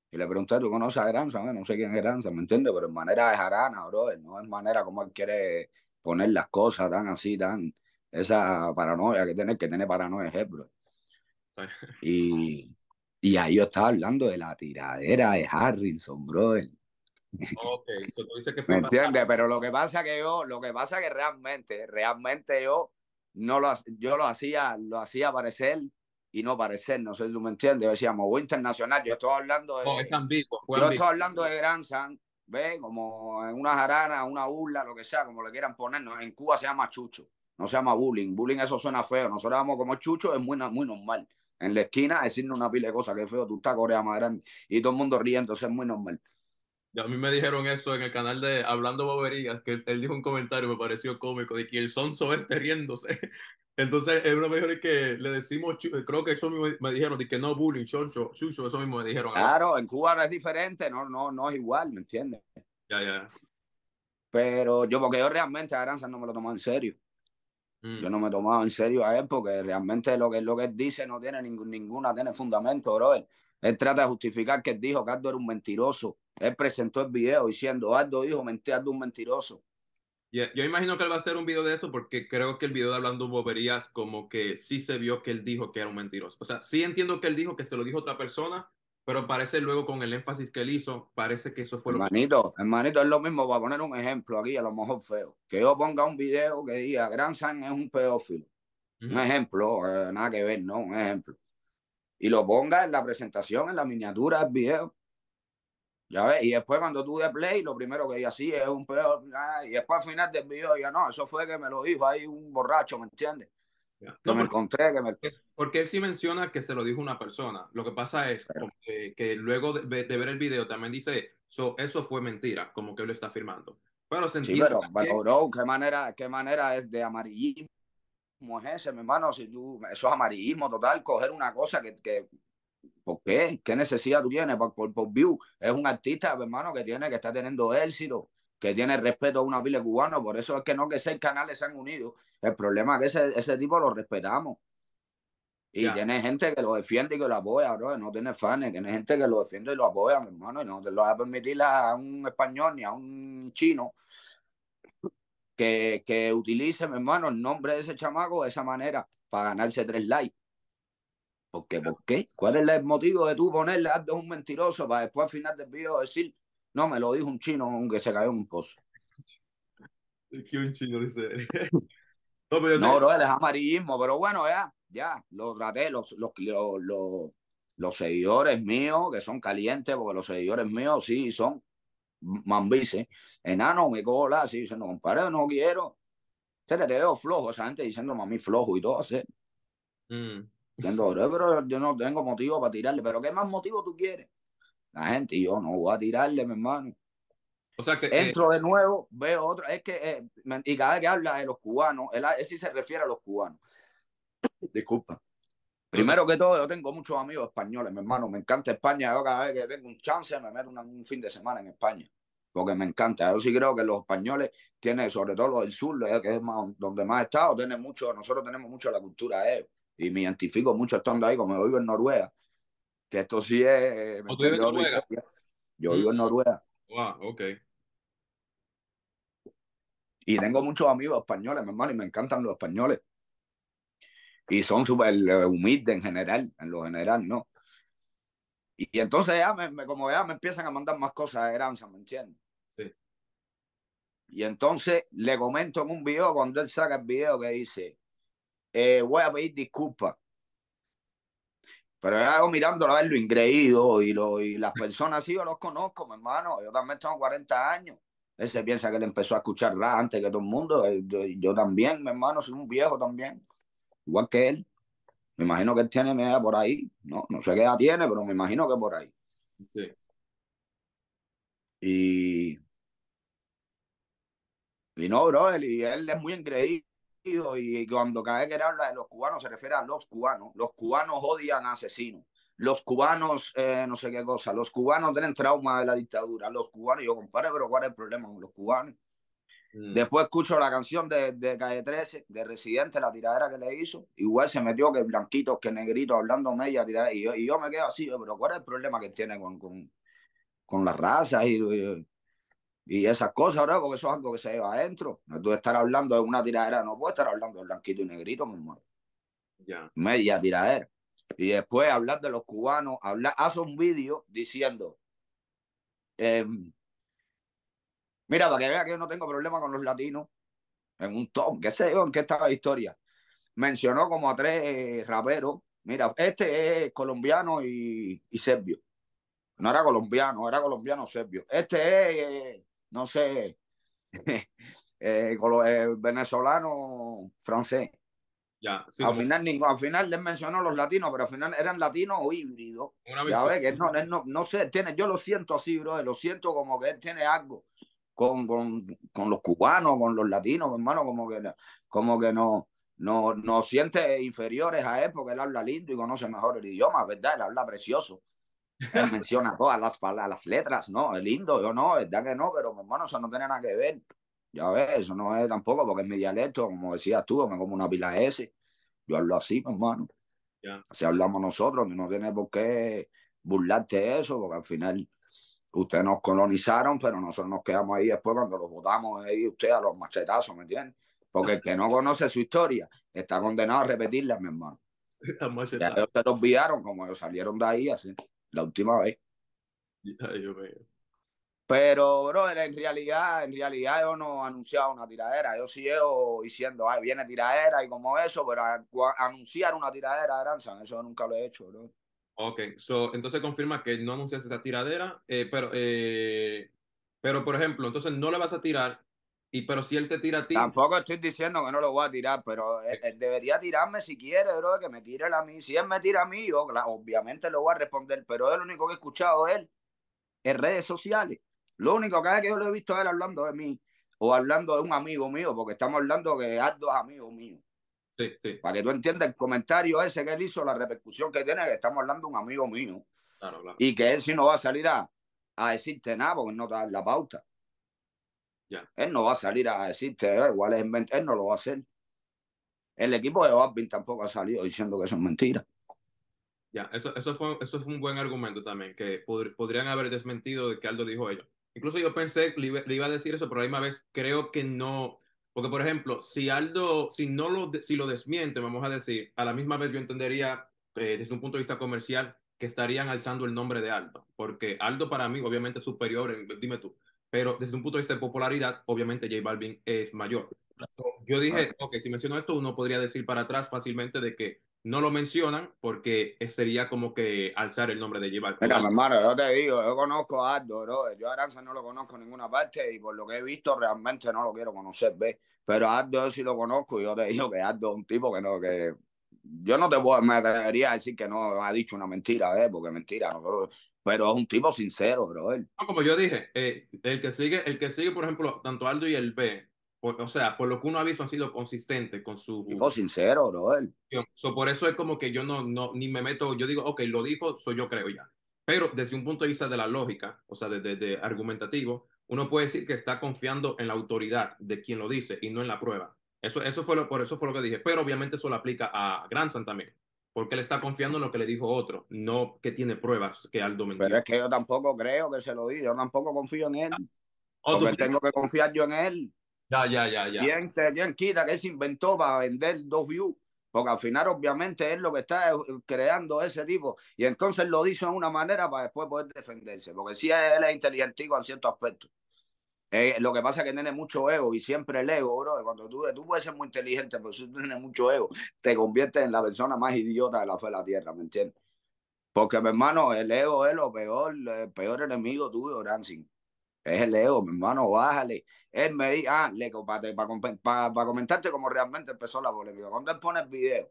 Y le pregunté, ¿tú conoces a No sé quién es granza, ¿me entiendes? Pero en manera de jarana, brother, no es manera como él quiere poner las cosas tan así, tan... Esa paranoia que tiene, que tiene paranoia es bro. *laughs* Y, y ahí yo estaba hablando de la tiradera de Harrison, brother. Ok, tú dices que fue ¿Me entiende Pero lo que pasa que yo, lo que pasa que realmente, realmente yo no lo, yo lo hacía, lo hacía parecer y no parecer, no sé si tú me entiendes. Yo decía, Internacional, yo estoy hablando de. No, es ambiguo, Yo estoy hablando de Gran San, ve Como en una jarana, una burla, lo que sea, como le quieran poner. En Cuba se llama chucho, no se llama bullying. Bullying, eso suena feo. Nosotros vamos como chucho, es muy, muy normal. En la esquina decirnos una pila de cosas, que feo, tú estás Corea más grande. Y todo el mundo riendo, eso es muy normal a mí me dijeron eso en el canal de Hablando Boberías, que él dijo un comentario, me pareció cómico, de que el sonso este riéndose. *laughs* Entonces, es lo mejor que le decimos, eh, creo que eso mismo me dijeron, de que no bullying, choncho, chucho, eso mismo me dijeron. Claro, en Cuba es diferente, no, no, no es igual, ¿me entiendes? Ya, ya. Pero yo, porque yo realmente a Aranza no me lo tomo en serio. Mm. Yo no me tomaba en serio a él porque realmente lo que, lo que él dice no tiene ningún, ninguna, tiene fundamento, brother. Él trata de justificar que él dijo que Aldo era un mentiroso. Él presentó el video diciendo, Aldo dijo, mentí, Aldo un mentiroso. Yo imagino que él va a hacer un video de eso porque creo que el video de hablando boberías como que sí se vio que él dijo que era un mentiroso. O sea, sí entiendo que él dijo que se lo dijo otra persona, pero parece luego con el énfasis que él hizo, parece que eso fue lo que... Hermanito, es lo mismo, voy a poner un ejemplo aquí, a lo mejor feo. Que yo ponga un video que diga, Gran San es un pedófilo. Un ejemplo, eh, nada que ver, ¿no? Un ejemplo y lo ponga en la presentación, en la miniatura del video. Ya ves, y después cuando tú de play, lo primero que hay así es un peor, ah, y después al final del video, ya no, eso fue que me lo dijo ahí un borracho, ¿me entiendes? no, me encontré, que me... Porque él sí menciona que se lo dijo una persona. Lo que pasa es que, luego de, ver el video también dice, eso eso fue mentira, como que él lo está afirmando. Pero sentí... Sí, pero, bro, qué manera, qué manera es de amarillismo como es ese, mi hermano, si tú, eso es amarillismo total, coger una cosa que, ¿por qué? ¿Qué necesidad tú tienes por, por, view? Es un artista, mi hermano, que tiene, que está teniendo éxito, que tiene respeto a una pila cubana, por eso es que no que el canales se han unido. El problema es que ese, ese tipo lo respetamos. Y tiene gente que lo defiende y que lo apoya, bro. No tiene fans, tiene gente que lo defiende y lo apoya, mi hermano. Y no te lo va a permitir a un español ni a un chino que, que utilice, mi hermano, el nombre de ese chamaco de esa manera para ganarse tres likes. Porque, ¿por qué? ¿Cuál es el motivo de tú ponerle a un mentiroso para después al final del video decir, no, me lo dijo un chino aunque se cayó en un pozo? Es que un chino dice. *laughs* No, no, bro, es amarillismo, pero bueno, ya, ya, lo traté, los, los, los, los, seguidores míos que son calientes, porque los seguidores míos sí son mambice, enano, me cojo la, así diciendo, compadre, no quiero. Se le te veo flojo, esa gente diciendo mami flojo y todo así. Mm. pero yo no tengo motivo para tirarle, pero ¿qué más motivo tú quieres? La gente, yo no voy a tirarle, mi hermano. O sea que, eh, Entro de nuevo, veo otro. Es que, eh, y cada vez que habla de los cubanos, él, se refiere a los cubanos. Disculpa. Primero que todo, yo tengo muchos amigos españoles, mi hermano. Me encanta España. Yo cada vez que tengo un chance me meto un fin de semana en España porque me encanta. Yo sí creo que los españoles tienen, sobre todo los del sur, eh, que es donde más he estado, mucho, nosotros tenemos mucho la cultura Y me identifico mucho estando ahí, como yo vivo en Noruega, que esto sí es... Eh, yo vivo en mm. Noruega. Wow, ah, ok. Y tengo muchos amigos españoles, mi hermano, y me encantan los españoles. Y son súper eh, humildes en general, en lo general, ¿no? Y, entonces ya, me, como ya me empiezan a mandar más cosas de heranza, ¿me entiendes? Y entonces le comento en un video, cuando él saca el video, que dice, eh, voy a pedir disculpas. Pero yo hago mirándolo a ver lo ingreído y, las *laughs* personas sí, yo los conozco, mi hermano. Yo también tengo 40 años. Él se piensa que él empezó a escuchar antes que todo el mundo. Eh, yo, también, mi hermano, soy un viejo también, igual que él. Me imagino que él tiene media por ahí. No, no sé qué edad tiene, pero me imagino que por ahí. Y, no, bro, y él es muy increíble. y cuando cae que habla de los cubanos se refiere a los cubanos. Los cubanos odian a asesinos. Los cubanos, eh, no sé qué cosa, los cubanos tienen trauma de la dictadura. Los cubanos, yo compadre, pero ¿cuál es el problema con los cubanos? Mm. Después escucho la canción de, de, Calle 13, de Residente, la tiradera que le hizo. Igual se metió que blanquito, que negrito, hablando media tiradera. Y yo, y yo me quedo así, pero ¿cuál es el problema que tiene con, con las razas y, y, esas cosas, ¿verdad? Porque eso es algo que se lleva adentro. No tú estar hablando de una tiradera, no puedo estar hablando de blanquito y negrito, mi amor. Media tiradera. Y después hablar de los cubanos, hablar, hace un vídeo diciendo, em, mira, para que vea que yo no tengo problema con los latinos, en un ton, qué sé yo, en qué está la historia. Mencionó como a tres eh, raperos, mira, este es colombiano y serbio. No era colombiano, era colombiano serbio. Este es, eh, no sé, *laughs* eh, eh, venezolano francés. Ya, al, final, ni, al final les mencionó los latinos, pero al final eran latinos o híbridos. Ya que no, no, sé, tiene, yo lo siento así, bro, lo siento como que él tiene algo con, con, con los cubanos, con los latinos, hermano, como que, como que no, no, nos siente inferiores a él porque él habla lindo y conoce mejor el idioma, ¿verdad? Él habla precioso. *laughs* menciona todas las palabras, las letras, ¿no? Es lindo, yo no, es verdad que no, pero mi pues, hermano, eso no tiene nada que ver. Ya ves, eso no es tampoco porque es mi dialecto, como decías tú, me como una pila ese Yo hablo así, mi hermano. Así hablamos nosotros, no tiene por qué burlarte de eso, porque al final ustedes nos colonizaron, pero nosotros nos quedamos ahí después cuando lo votamos ahí ustedes a los machetazos, ¿me entiendes? Porque el que no conoce su historia está condenado a repetirla, mi hermano. *laughs* Ya se los olvidaron, como ellos salieron de ahí, así la última vez. Pero, bro, en realidad, en realidad yo no anunciado una tiradera. Yo sigo diciendo, ay, viene tiradera y como eso, pero anunciar una tiradera de eso nunca lo he hecho, bro. Ok, so, entonces confirma que no anuncias esa tiradera, eh, pero, eh, pero por ejemplo, entonces no la vas a tirar y pero si él te tira a ti. Tampoco estoy diciendo que no lo voy a tirar, pero él, debería tirarme si quiere, bro, que me tire a mí. Si él me tira a mí, obviamente lo voy a responder, pero es lo único que he escuchado de él en redes sociales. Lo único que, es que yo lo he visto a él hablando de mí o hablando de un amigo mío, porque estamos hablando que dos amigos míos Sí, sí. Para que tú entiendas el comentario ese que él hizo, la repercusión que tiene, que estamos hablando de un amigo mío. Claro, Y que él si no va a salir a, decirte nada porque no te da la pauta. Él no va a salir a decirte, eh, igual es él no lo va a hacer. El equipo de tampoco ha salido diciendo que eso es mentira. Ya, eso, eso, fue, eso fue un buen argumento también, que podrían haber desmentido de que Aldo dijo ello. Incluso yo pensé, que iba a decir eso, pero a la misma vez creo que no, porque, por ejemplo, si Aldo, si no lo, si lo desmiente, vamos a decir, a la misma vez yo entendería eh, desde un punto de vista comercial que estarían alzando el nombre de Aldo, porque Aldo para mí obviamente es superior, dime tú, pero desde un punto de vista de popularidad, obviamente J Balvin es mayor. Yo dije, ok, si menciono esto, uno podría decir para atrás fácilmente de que no lo mencionan porque sería como que alzar el nombre de J Balvin. Mira, hermano, yo te digo, yo conozco a Ardo, Yo a Aranza no lo conozco en ninguna parte y por lo que he visto realmente no lo quiero conocer, ¿ves? Pero a sí lo conozco y yo te digo que Ardo es un tipo que no, que yo no te puedo, me atrevería a decir que no ha dicho una mentira, ¿eh? porque mentira, nosotros, pero es un tipo sincero, bro. No, como yo dije, eh, el, que sigue, el que sigue, por ejemplo, tanto Aldo y el B, o sea, por lo que uno ha visto, ha sido consistente con su... Tipo sincero, bro. por eso es como que yo no, no, ni me meto, yo digo, ok, lo dijo, soy yo creo ya. Pero desde un punto de vista de la lógica, o sea, desde de, argumentativo, uno puede decir que está confiando en la autoridad de quien lo dice y no en la prueba. Eso, eso, fue lo, por eso fue lo que dije. Pero obviamente eso lo aplica a Santa también porque él está confiando en lo que le dijo otro, no que tiene pruebas que Aldo mentió. Pero es que yo tampoco creo que se lo diga, yo tampoco confío en él. Ah, oh, tengo que confiar yo en él. Ya, ya, ya, ya. Bien, bien quita que se inventó para vender dos views. Porque al final, obviamente, es lo que está eh, creando ese tipo. Y entonces lo dice de una manera para después poder defenderse. Porque sí, él es inteligente en cierto aspecto. Eh, lo que pasa es que tiene mucho ego y siempre el ego, bro. Cuando tú, tú puedes ser muy inteligente, pero si tú tienes mucho ego, te conviertes en la persona más idiota de la fe de la tierra, ¿me entiendes? Porque, mi hermano, el ego es lo peor, el peor enemigo tuyo, Ransing. Es el ego, mi hermano, bájale. Él me dice, ah, Leco, para para, comentarte cómo realmente empezó la polémica. Cuando él pone el video,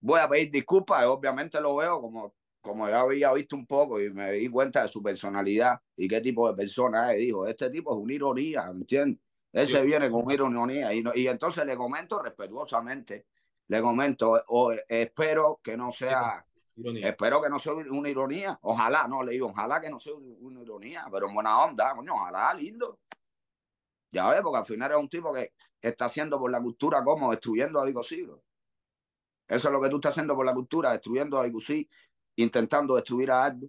voy a pedir disculpas, obviamente lo veo como como ya había visto un poco y me di cuenta de su personalidad y qué tipo de persona es, dijo, este tipo es una ironía, ¿me entiendes? Ese viene con una ironía. Y, y entonces le comento respetuosamente, le comento, espero que no sea... Pues, espero que no sea una ironía. Ojalá, no, le digo, ojalá que no sea una ironía, pero en buena onda, ojalá, lindo. Ya ves, porque al final es un tipo que está haciendo por la cultura como destruyendo a Vico Eso es lo que tú estás haciendo por la cultura, destruyendo a Vico intentando destruir a algo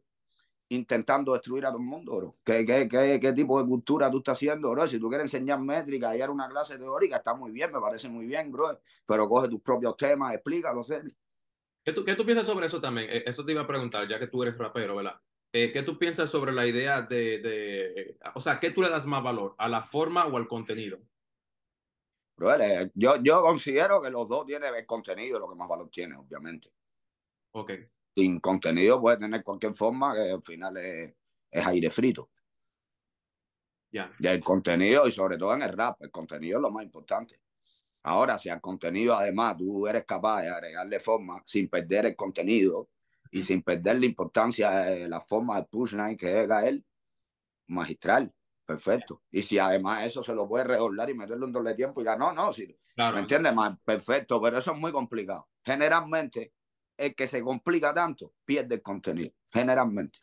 intentando destruir a todo el mundo, bro. ¿Qué, tipo de cultura tú estás haciendo, bro? Si tú quieres enseñar métrica y dar una clase teórica, está muy bien, me parece muy bien, bro. Pero coge tus propios temas, explícalos. ¿Qué tú, ¿Qué tú piensas sobre eso también? Eh, eso te iba a preguntar, ya que tú eres rapero, ¿verdad? Eh, ¿Qué tú piensas sobre la idea de, de eh, o sea, qué tú le das más valor, a la forma o al contenido? Bro, yo, yo considero que los dos tienen el contenido, lo que más valor tiene, obviamente. Ok sin contenido puede tener cualquier forma que al final es, es aire frito. Ya. Y el contenido, y sobre todo en el rap, el contenido es lo más importante. Ahora, si al contenido además tú eres capaz de agregarle forma sin perder el contenido y mm. sin perder la importancia de la forma de pushline que es él, magistral, perfecto. Y si además eso se lo puede redoblar y meterle un doble tiempo y ya no, no, si, claro, ¿me entiendes? perfecto, pero eso es muy complicado. Generalmente, el que se complica tanto pierde el contenido, generalmente.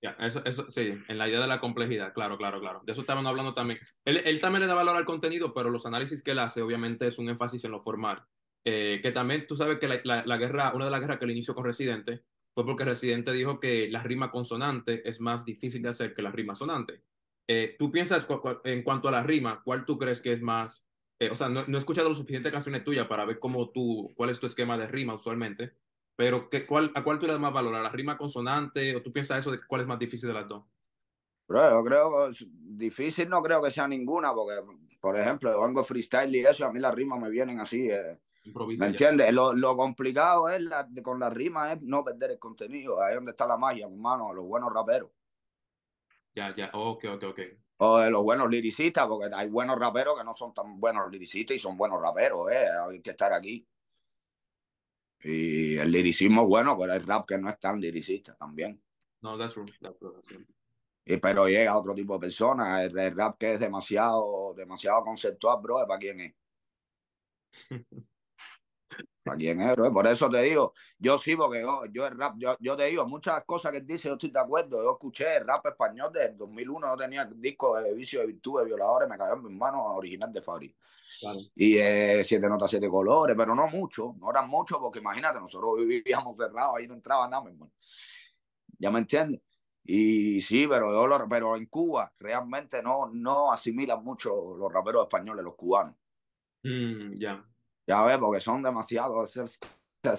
Ya, eso, eso sí, en la idea de la complejidad, claro, claro, claro. De eso estaban hablando también. Él, él, también le da valor al contenido, pero los análisis que él hace, obviamente, es un énfasis en lo formal. Eh, que también tú sabes que la, la, guerra, una de las guerras que le inició con Residente fue porque Residente dijo que la rima consonante es más difícil de hacer que la rima sonante. Eh, tú piensas en cuanto a la rima, ¿cuál tú crees que es más? Eh, o sea, no, no, he escuchado lo suficiente canciones tuyas para ver cómo tú, cuál es tu esquema de rima usualmente, pero ¿qué, cuál, ¿a cuál tú le das más valor? ¿A la rima consonante? ¿O tú piensas eso de cuál es más difícil de las dos? Pero yo creo que difícil no creo que sea ninguna, porque, por ejemplo, yo vengo freestyle y eso, a mí las rimas me vienen así. Eh, ¿Me entiendes? Lo, complicado es con las rimas es no perder el contenido. Ahí es donde está la magia, hermano, los buenos raperos. Ya, ya, ok, ok, ok. O los buenos liricistas, porque hay buenos raperos que no son tan buenos liricistas y son buenos raperos, eh. Hay que estar aquí. Y el liricismo es bueno, pero el rap que no es tan liricista también. No, that's true, Y, pero llega otro tipo de personas. El, rap que es demasiado, demasiado conceptual, bro, ¿para quién es? *laughs* quién Por eso te digo, yo sí, porque yo, el rap, yo, te digo, muchas cosas que dice, yo estoy de acuerdo. Yo escuché el rap español desde el 2001, yo tenía el disco de Vicio de Virtud, de Violadores, me cayó en mis manos original de Fabri. Y eh, siete notas, siete colores, pero no mucho, no eran mucho, porque imagínate, nosotros vivíamos cerrados, ahí no entraba nada, ¿Ya me entiendes? Y sí, pero, pero en Cuba realmente no, no asimilan mucho los raperos españoles, los cubanos. Mm, ya. Ya ves, porque son demasiados.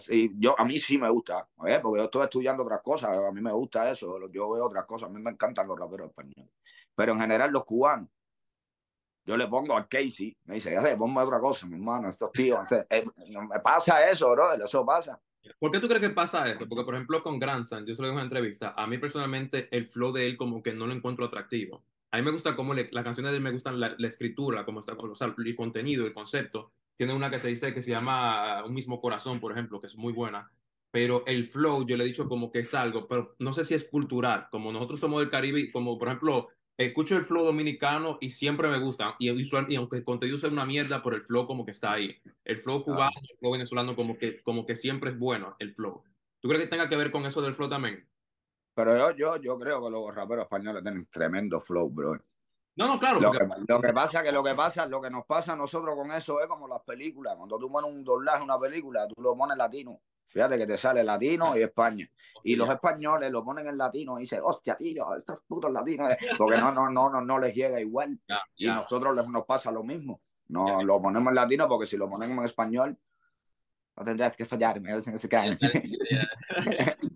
Y yo, a mí sí me gusta, ¿eh? porque yo estoy estudiando otras cosas, a mí me gusta eso, yo veo otras cosas, a mí me encantan los raperos españoles. Pero en general los cubanos, yo le pongo a Casey, me dice, ya sé, ponme otra cosa, mi hermano, estos tíos, me pasa eso, bro, eso pasa. ¿Por qué tú crees que pasa eso? Porque, por ejemplo, con Grandson, yo se lo en una entrevista, a mí personalmente el flow de él como que no lo encuentro atractivo. A mí me gusta cómo las canciones de él me gustan la, escritura, cómo está, el contenido, el concepto, tiene una que se dice que se llama Un mismo corazón, por ejemplo, que es muy buena, pero el flow, yo le he dicho como que es algo, pero no sé si es cultural, como nosotros somos del Caribe, como por ejemplo, escucho el flow dominicano y siempre me gusta, y, aunque el contenido sea una mierda, por el flow como que está ahí, el flow ah. cubano, el flow venezolano, como que, como que siempre es bueno el flow. ¿Tú crees que tenga que ver con eso del flow también? Pero yo, yo, yo creo que los raperos españoles tienen tremendo flow, bro. No, no, claro. Lo, que, pasa es pasa que lo que pasa, lo que nos pasa a nosotros con eso es como las películas. Cuando tú pones un doblaje una película, tú lo pones latino. Fíjate que te sale latino y España. Y los españoles lo ponen en latino y dicen, hostia, tío, estos putos latinos. Porque no, no, no, no, no les llega igual. y a nosotros les, nos pasa lo mismo. No lo ponemos en latino porque si lo ponemos en español, no tendrás que se fallarme. *laughs*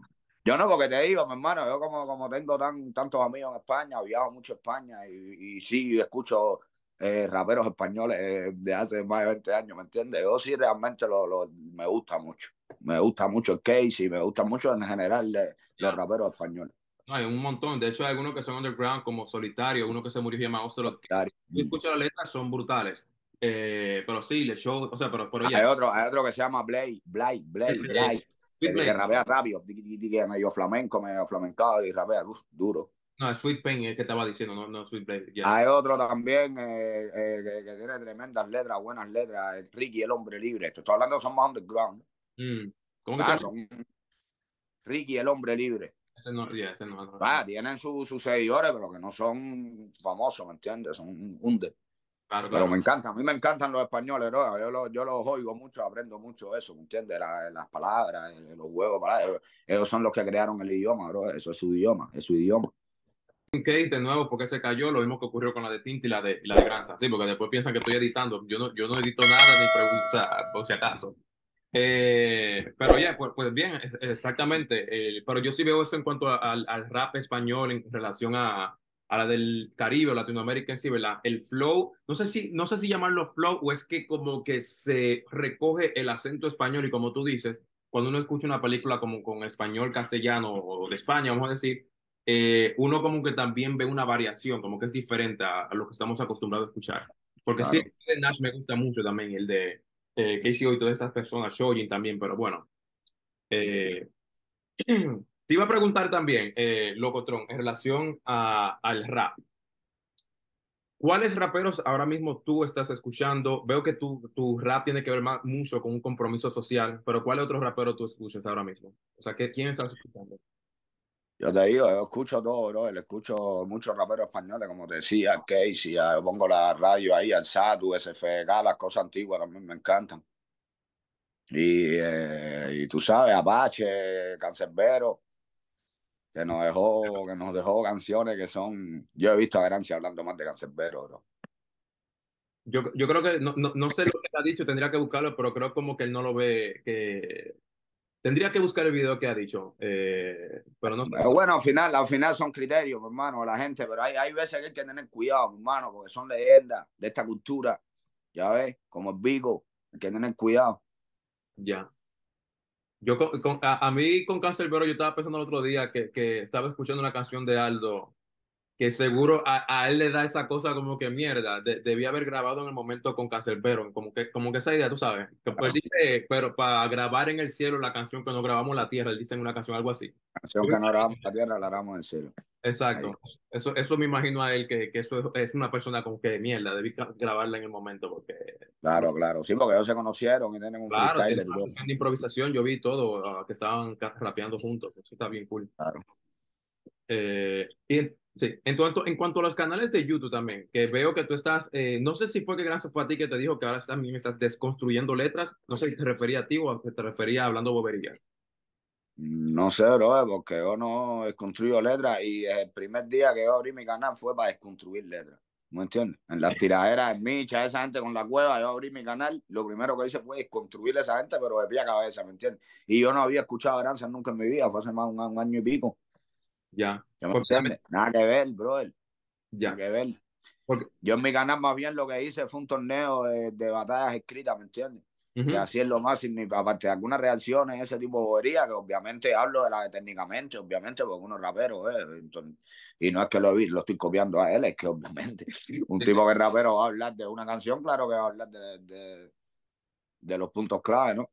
Yo no, porque te digo, mi hermano, yo como, como tengo tan, tantos amigos en España, viajo mucho a España y, y sí, escucho eh, raperos españoles eh, de hace más de 20 años, ¿me entiendes? Yo sí realmente lo, me gusta mucho. Me gusta mucho el Casey, me gusta mucho en general los raperos españoles. hay un montón. De hecho, hay algunos que son underground, como Solitario, uno que se murió se llama Ocelot. escucho las letras, son brutales. Eh, pero sí, le show, o sea, pero, por Hay otro, hay otro que se llama Blay, Blay, Blay, Sweet Pain. Que rapea rápido. medio flamenco, medio flamencado y rabea duro. No, es Sweet Pain el que estaba diciendo, no, no Sweet Pain. Hay ah, otro también eh, eh, que, tiene tremendas letras, buenas letras. Ricky, el hombre libre. estoy hablando de Son más Underground. Mm, ¿Cómo que ah, se llama? Ricky, el hombre libre. Ese no ríe, ese no. Va, ah, tienen sus seguidores, pero que no son famosos, ¿me entiendes? Son un under. Pero me encanta, a mí me encantan los españoles, yo, los, yo oigo mucho, aprendo mucho eso, ¿me entiendes? las palabras, eh, los huevos, palabras. ellos son los que crearon el idioma, eso es su idioma, es su idioma. Case de nuevo porque se cayó, lo mismo que ocurrió con la de Tinti y la de, Granza, sí, porque después piensan que estoy editando, yo no, yo no edito nada ni pregunta por si acaso. Eh, pero ya, pues, pues bien, exactamente, eh, pero yo sí veo eso en cuanto al rap español en relación a, a la del Caribe o Latinoamérica en sí, ¿verdad? El flow, no sé si, no sé si llamarlo flow o es que como que se recoge el acento español y como tú dices, cuando uno escucha una película como con español, castellano o de España, vamos a decir, eh, uno como que también ve una variación, como que es diferente a, lo que estamos acostumbrados a escuchar. Porque sí, el de Nash me gusta mucho también, el de eh, Casey y todas estas personas, Shojin también, pero bueno. Eh, *clears throat* Te iba a preguntar también, eh, Locotron, en relación al rap. ¿Cuáles raperos ahora mismo tú estás escuchando? Veo que tu, tu rap tiene que ver más, mucho con un compromiso social, pero ¿cuál otros raperos tú escuchas ahora mismo? O sea, ¿qué, ¿quién estás escuchando? Yo te digo, yo escucho todo, bro. Le escucho muchos raperos españoles, como te decía, Casey, yo pongo la radio ahí, al SATU, SFK, las cosas antiguas también me encantan. Y, eh, y tú sabes, Apache, Cancerbero que nos dejó, que nos dejó canciones que son. Yo he visto a Garancia hablando más de Cancerbero, bro. Yo, yo creo que no, sé lo que ha dicho, tendría que buscarlo, pero creo como que él no lo ve. que Tendría que buscar el video que ha dicho. Eh, pero no eh, bueno, al final, al final son criterios, hermano, la gente, pero hay, hay veces que hay que tener cuidado, hermano, porque son leyendas de esta cultura. Ya ves, como el Vigo, hay que tener cuidado. Ya. Yo a, mí con Cancelbero yo estaba pensando el otro día que, estaba escuchando una canción de Aldo que seguro a, él le da esa cosa como que mierda, debía haber grabado en el momento con Cancelbero como que, como que esa idea, tú sabes, que pues dice, pero para grabar en el cielo la canción que no grabamos la tierra, él dice una canción algo así. La canción que no grabamos la tierra, la grabamos en el cielo. Exacto. Eso, eso me imagino a él que, que eso es, una persona con que mierda, debí grabarla en el momento porque. Claro, claro. Sí, porque ellos se conocieron y tienen un claro, de improvisación, yo vi todo, ah, que estaban rapeando juntos. Eso está bien cool. Claro. Eh, y sí, en cuanto, en cuanto a los canales de YouTube también, que veo que tú estás, eh, no sé si fue que Gracias fue a ti que te dijo que ahora también estás desconstruyendo letras, no sé si te refería a ti o te refería hablando boberías. No sé, bro, porque yo no he construido letras y el primer día que yo abrí mi canal fue para desconstruir letras. ¿Me entiendes? En las *laughs* tiraderas, en Micha, esa gente con la cueva, yo abrí mi canal, lo primero que hice fue desconstruir a esa gente, pero de pie a cabeza, ¿me entiendes? Y yo no había escuchado granza nunca en mi vida, fue hace más de un, año y pico. Ya. ¿Ya me Nada que ver, brother. Ya. Nada que ver. Porque... Yo en mi canal más bien lo que hice fue un torneo de batallas escritas, ¿me entiendes? Y así es lo más significativo. Aparte de algunas reacciones, ese tipo de bobería, que obviamente hablo de la técnicamente, obviamente, porque uno es rapero, eh, y no es que lo, lo estoy copiando a él, es que obviamente *laughs* un tipo que es rapero va a hablar de una canción, claro que va a hablar de, de, de los puntos clave, ¿no?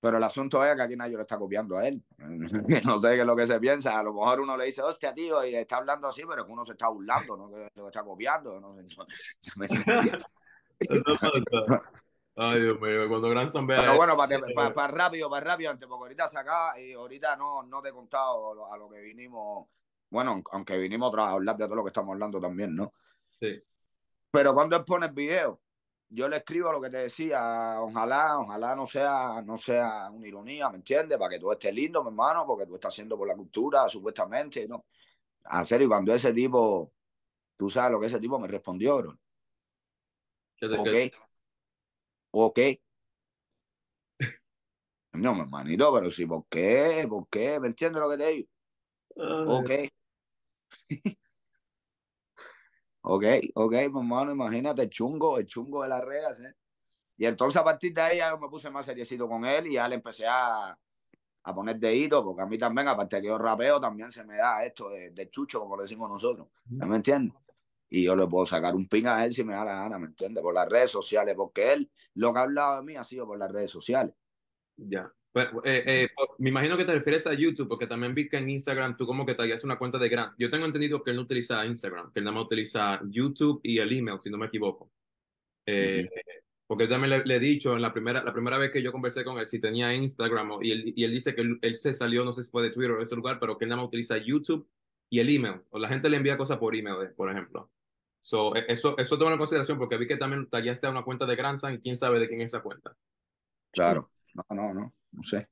Pero el asunto es que aquí nadie lo está copiando a él. *laughs* no sé qué es lo que se piensa. A lo mejor uno le dice, hostia, tío, y está hablando así, pero que uno se está burlando, no que lo está copiando. No sé. *laughs* Ay, Dios mío, cuando Granson vea. Pero bueno, para, eh, para, rápido, para rápido, antes, porque ahorita se acaba y ahorita no, no te he contado a lo que vinimos. Bueno, aunque vinimos a hablar de todo lo que estamos hablando también, ¿no? Sí. Pero cuando él pone video, yo le escribo lo que te decía, ojalá, ojalá no sea, no sea una ironía, ¿me entiendes? Para que tú estés lindo, mi hermano, porque tú estás haciendo por la cultura, supuestamente, ¿no? Hacer, y cuando ese tipo, tú sabes lo que ese tipo me respondió, bro. ¿Qué te okay. Ok, No, mi hermanito, pero sí, ¿por qué? ¿Por qué? ¿Me entiendes lo que te digo? Ok. *laughs* ok, ok, mi hermano, imagínate chungo, el chungo de las redes. ¿eh? Y entonces a partir de ahí ya me puse más seriecito con él y ya le empecé a, a poner dedito, porque a mí también, aparte que yo rapeo, también se me da esto de, de chucho, como lo decimos nosotros. ¿Me entiendes? y yo le puedo sacar un ping a él si me da la gana, ¿me entiendes? Por las redes sociales, porque él lo que ha hablado de mí ha sido por las redes sociales. Ya. Pues, eh, eh, pues, me imagino que te refieres a YouTube, porque también vi que en Instagram tú como que te hagas una cuenta de gran. Yo tengo entendido que él no utiliza Instagram, que él nada más utiliza YouTube y el email, si no me equivoco. Eh, porque yo también le, he dicho, en la primera, la primera vez que yo conversé con él, si tenía Instagram, y él, y él dice que él, él, se salió, no sé si fue de Twitter o de ese lugar, pero que él nada más utiliza YouTube y el email. O la gente le envía cosas por email, por ejemplo. So, e, eso, eso toma en consideración porque vi que también tallaste una cuenta de Granson y quién sabe de quién es esa cuenta. Claro, no, no, no, no sé.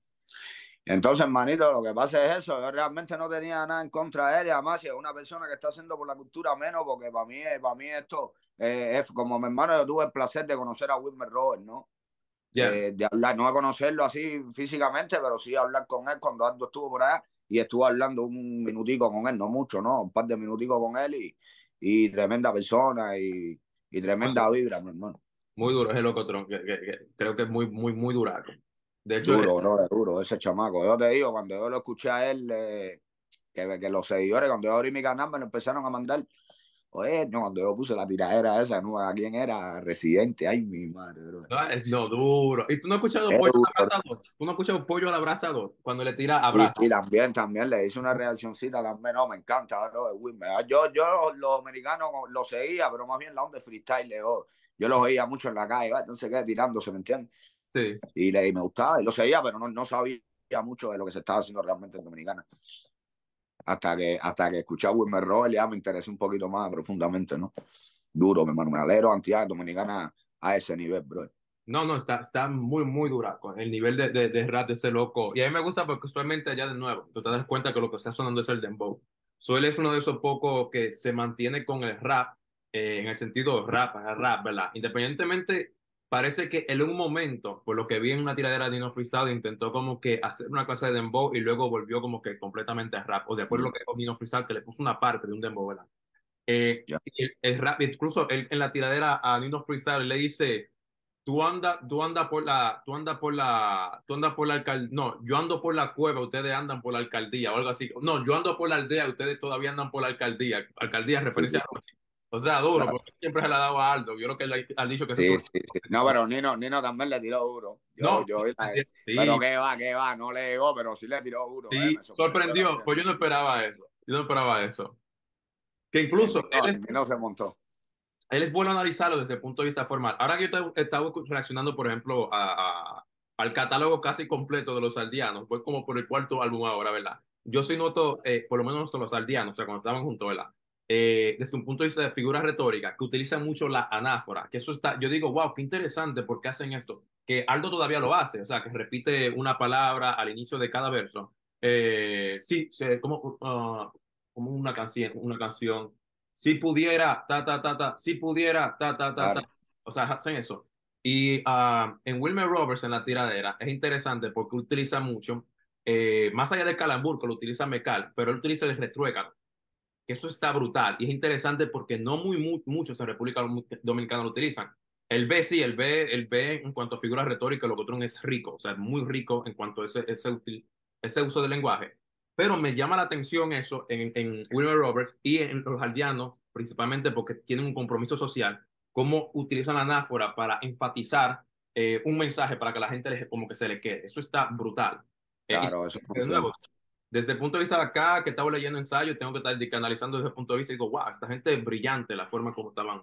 Entonces, manito, lo que pasa es eso. Yo realmente no tenía nada en contra de él. Y además, si es una persona que está haciendo por la cultura menos, porque para mí, para mí esto eh, es como mi hermano. Yo tuve el placer de conocer a Wilmer Roer, ¿no? Yeah. de hablar, no de conocerlo así físicamente, pero sí hablar con él cuando Ando estuvo por allá y estuve hablando un minutico con él, no mucho, ¿no? Un par de minuticos con él y, y tremenda persona y, y tremenda vibra, mi hermano. Muy duro ese locotrón, que, creo que es muy, muy, muy duraco. De hecho, duro, eh, es... duro, ese chamaco. Yo te digo, cuando yo lo escuché a él, eh, que, que los seguidores, cuando yo abrí mi canal, me lo empezaron a mandar Oye, no, cuando yo puse la tiradera esa, ¿no? ¿A quién era? Residente. Ay, mi madre, bro. Ah, no, es lo duro. ¿Y tú no has escuchado Pollo al Abrazador? ¿Tú no has escuchado Pollo al Abrazador? Cuando le tira abrazo. Y, y también, también le hice una reaccioncita también. No, me encanta, bro. Ah, yo, yo los americanos los seguía, pero más bien la onda de freestyle, yo, yo los veía mucho en la calle, entonces quedé tirándose, ¿me entiendes? Sí. Y, le, me gustaba, y lo seguía, pero no sabía mucho de lo que se estaba haciendo realmente en Dominicana hasta que, hasta que escuché a Wilmer Roel ya ah, me interesa un poquito más profundamente, ¿no? Duro, me alegro, antiad Dominicana a ese nivel, bro. No, no, está, está muy, muy duro con el nivel de, de, de rap de ese loco. Y a mí me gusta porque usualmente allá de nuevo, tú te das cuenta que lo que está sonando es el dembow. Suele es uno de esos pocos que se mantiene con el rap, eh, en el sentido rap, rap, ¿verdad? Independientemente parece que en un momento, por lo que vi en una tiradera de Nino Freestyle, intentó como que hacer una clase de dembow y luego volvió como que completamente a rap. O después lo que dijo Nino Freestyle, que le puso una parte de un dembow, ¿verdad? Eh, rap, incluso en la tiradera a Nino Freestyle le dice, tú andas tú anda por la, tú andas por la, tú andas por la alcaldía, no, yo ando por la cueva, ustedes andan por la alcaldía o algo así. No, yo ando por la aldea, ustedes todavía andan por la alcaldía. Alcaldía, referencia a o sea, duro, porque siempre se la ha dado a Aldo. Yo creo que él ha dicho que sí, No, pero Nino, también le tiró duro. no, yo, pero que va, que va, no le llegó, pero sí le tiró duro. Sí, sorprendió, pues yo no esperaba eso. Yo no esperaba eso. Que incluso. No, él se montó. Él es bueno analizarlo desde el punto de vista formal. Ahora que yo estaba reaccionando, por ejemplo, a, al catálogo casi completo de los aldeanos, fue como por el cuarto álbum ahora, ¿verdad? Yo sí noto, eh, por lo menos los aldeanos, o sea, cuando estaban juntos, ¿verdad? Eh, desde un punto de vista de figura retórica, que utilizan mucho la anáfora, que eso está, yo digo, wow, qué interesante, porque hacen esto? Que Aldo todavía lo hace, o sea, que repite una palabra al inicio de cada verso. Eh, sí, como, uh, como una, canción, una canción, si pudiera, ta, ta, ta, ta, si pudiera, ta, ta, ta, ta. O sea, hacen eso. Y um, en Wilmer Roberts, en la tiradera, es interesante porque utiliza mucho, eh, más allá del calambur, lo utiliza Mecal, pero él utiliza el retruécalo eso está brutal y es interesante porque no muy, muchos en República Dominicana lo utilizan. El B sí, el B, el B en cuanto a figura retórica, otro es rico, o sea, es muy rico en cuanto a ese, ese, ese uso del lenguaje. Pero me llama la atención eso en, en Wilmer Roberts y en los aldeanos, principalmente porque tienen un compromiso social, cómo utilizan la anáfora para enfatizar eh, un mensaje para que la gente como que se le quede. Eso está brutal. Eh, claro, eso es desde el punto de vista de acá, que estaba leyendo ensayos, tengo que estar analizando desde el punto de vista y digo, wow, esta gente es brillante la forma como estaban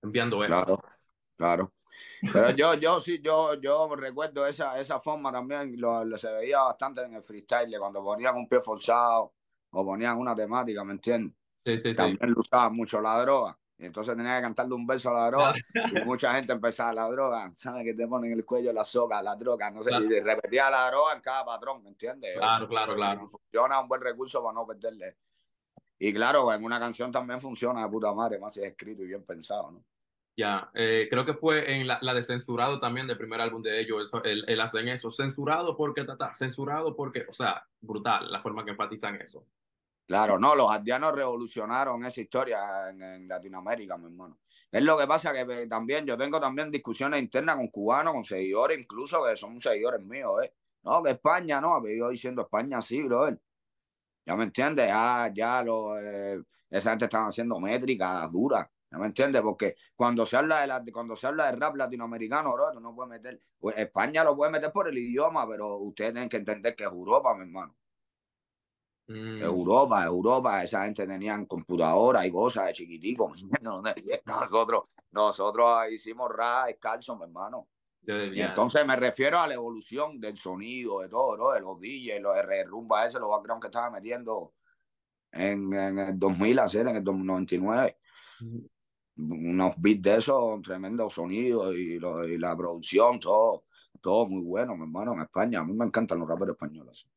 enviando eso. Claro, claro. Pero yo, yo sí, yo, yo recuerdo esa, esa forma también, lo, se veía bastante en el freestyle, cuando ponían un pie forzado o ponían una temática, ¿me entiendes? Sí, sí, también sí. lo usaban mucho la droga. Y entonces tenía que cantarle un verso a la droga. Y mucha gente empezaba la droga, ¿sabes? Que te ponen en el cuello la soga, la droga, no sé. Y repetía la droga en cada patrón, ¿me entiendes? Claro, claro, claro. Funciona un buen recurso para no perderle. Y claro, en una canción también funciona de puta madre, más si es escrito y bien pensado, ¿no? Ya, eh, creo que fue en la, la, de Censurado también, del primer álbum de ellos, eso, el, el hacen eso, censurado porque, censurado porque, o sea, brutal la forma que empatizan eso. Claro, no, los aldeanos revolucionaron esa historia en, Latinoamérica, mi hermano. Es lo que pasa que eh, también yo tengo también discusiones internas con cubanos, con seguidores, incluso que son seguidores míos, ¿eh? No, que España, no, yo diciendo España sí, bro. ¿Ya me entiendes? Ah, ya eh, esa gente está haciendo métricas duras. ¿Ya me entiendes? Porque cuando se habla de la, cuando se habla de rap latinoamericano, bro, tú no puedes meter. Pues, España lo puede meter por el idioma, pero ustedes tienen que entender que es Europa, mi hermano. Mm. Europa, Europa, esa gente tenían computadoras y cosas de chiquitico. *laughs* nosotros, nosotros hicimos ra descalzo, mi hermano. Y entonces me refiero a la evolución del sonido, de todo, ¿no? de los DJs, los R rumba ese, los background que estaba metiendo en, en el 2000, hacer en el 99. Unos beats de esos, tremendo sonido y, la producción, todo, todo muy bueno, mi hermano, en España. A mí me encantan los raperos españoles.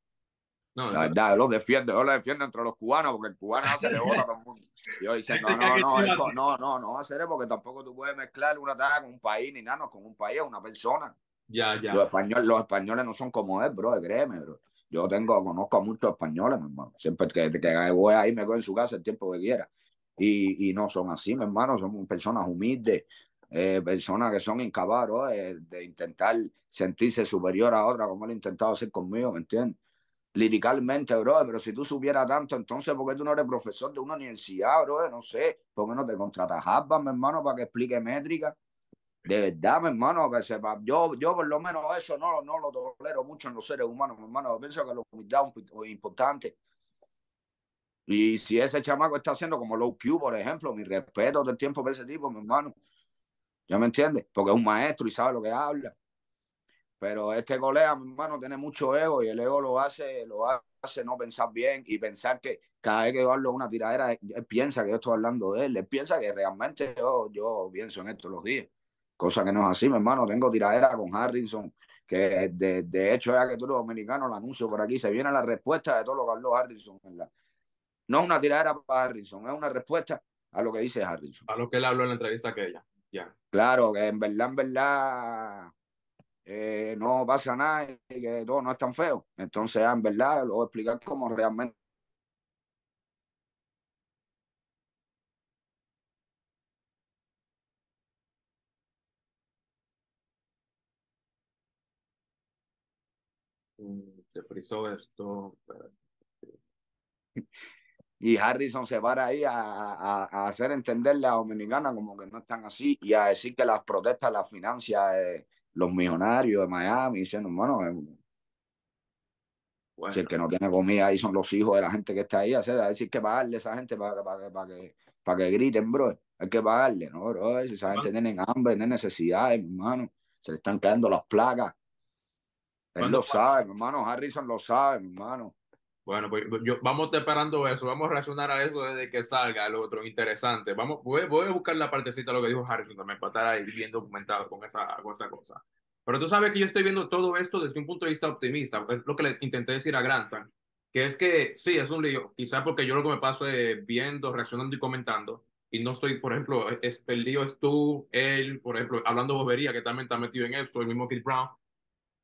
No, la verdad, yo lo defiende yo lo defiendo entre los cubanos, porque el cubano se le bola a todo Yo diciendo, *laughs* no, no, no, no, no, no, hacer porque tampoco tú puedes mezclar una taza con un país, ni nada, con un país, una persona. Ya, ya. Los españoles, los españoles no son como él, bro, créeme, bro. Yo tengo, conozco a muchos españoles, mi hermano. Siempre que, que voy ahí, me voy en su casa el tiempo que quiera. Y, y no son así, mi hermano, son personas humildes, eh, personas que son incapaces de intentar sentirse superior a otra, como él ha intentado hacer conmigo, ¿me entiendes? liricalmente, bro, pero si tú supieras tanto, entonces, ¿por qué tú no eres profesor de una universidad, bro? No sé, ¿por qué no te contratas Harvard, mi hermano, para que explique métrica? De verdad, mi hermano, que sepa. Yo, yo por lo menos eso no, no lo tolero mucho en los seres humanos, mi hermano. Yo pienso que la humildad es importante. Y si ese chamaco está haciendo como Low Q, por ejemplo, mi respeto del tiempo para ese tipo, mi hermano. ¿Ya me entiendes? Porque es un maestro y sabe lo que habla. Pero este colega, mi hermano, tiene mucho ego y el ego lo hace, lo hace no pensar bien y pensar que cada vez que yo hablo una tiradera, él piensa que yo estoy hablando de él, él piensa que realmente yo, pienso en esto los días. Cosa que no es así, mi hermano. Tengo tiradera con Harrison, que de, de hecho, ya que tú los dominicanos lo anuncio por aquí, se viene la respuesta de todo lo que habló Harrison. No es una tiradera para Harrison, es una respuesta a lo que dice Harrison. A lo que él habló en la entrevista aquella. Ya. Claro, que en verdad, en verdad, eh, no pasa nada y que todo no es tan feo. Entonces, en verdad, lo voy a explicar como realmente. Mm, se frisó esto. *laughs* y Harrison se para ahí a, a, a, hacer entender a la dominicana como que no están así y a decir que las protestas las financia eh, los millonarios de Miami diciendo, hermano, eh, si el que no tiene comida ahí son los hijos de la gente que está ahí, hacer, a decir que pagarle a esa gente para, para, que, para que griten, bro. Hay que pagarle, ¿no, bro? esa gente tiene hambre, tiene necesidades, hermano. Se le están cayendo las placas. Él lo sabe, hermano. Harrison lo sabe, hermano. Bueno, pues, pues yo, vamos preparando eso, vamos a reaccionar a eso desde que salga el otro, interesante. Vamos, voy, a buscar la partecita de lo que dijo Harrison también para estar ahí bien documentado con esa, con esa cosa. Pero tú sabes que yo estoy viendo todo esto desde un punto de vista optimista, es lo que le intenté decir a Granzan, que es que sí, es un lío, quizás porque yo lo que me paso es viendo, reaccionando y comentando, y no estoy, por ejemplo, es, el lío es tú, él, por ejemplo, hablando bobería, que también está metido en eso, el mismo Kid Brown,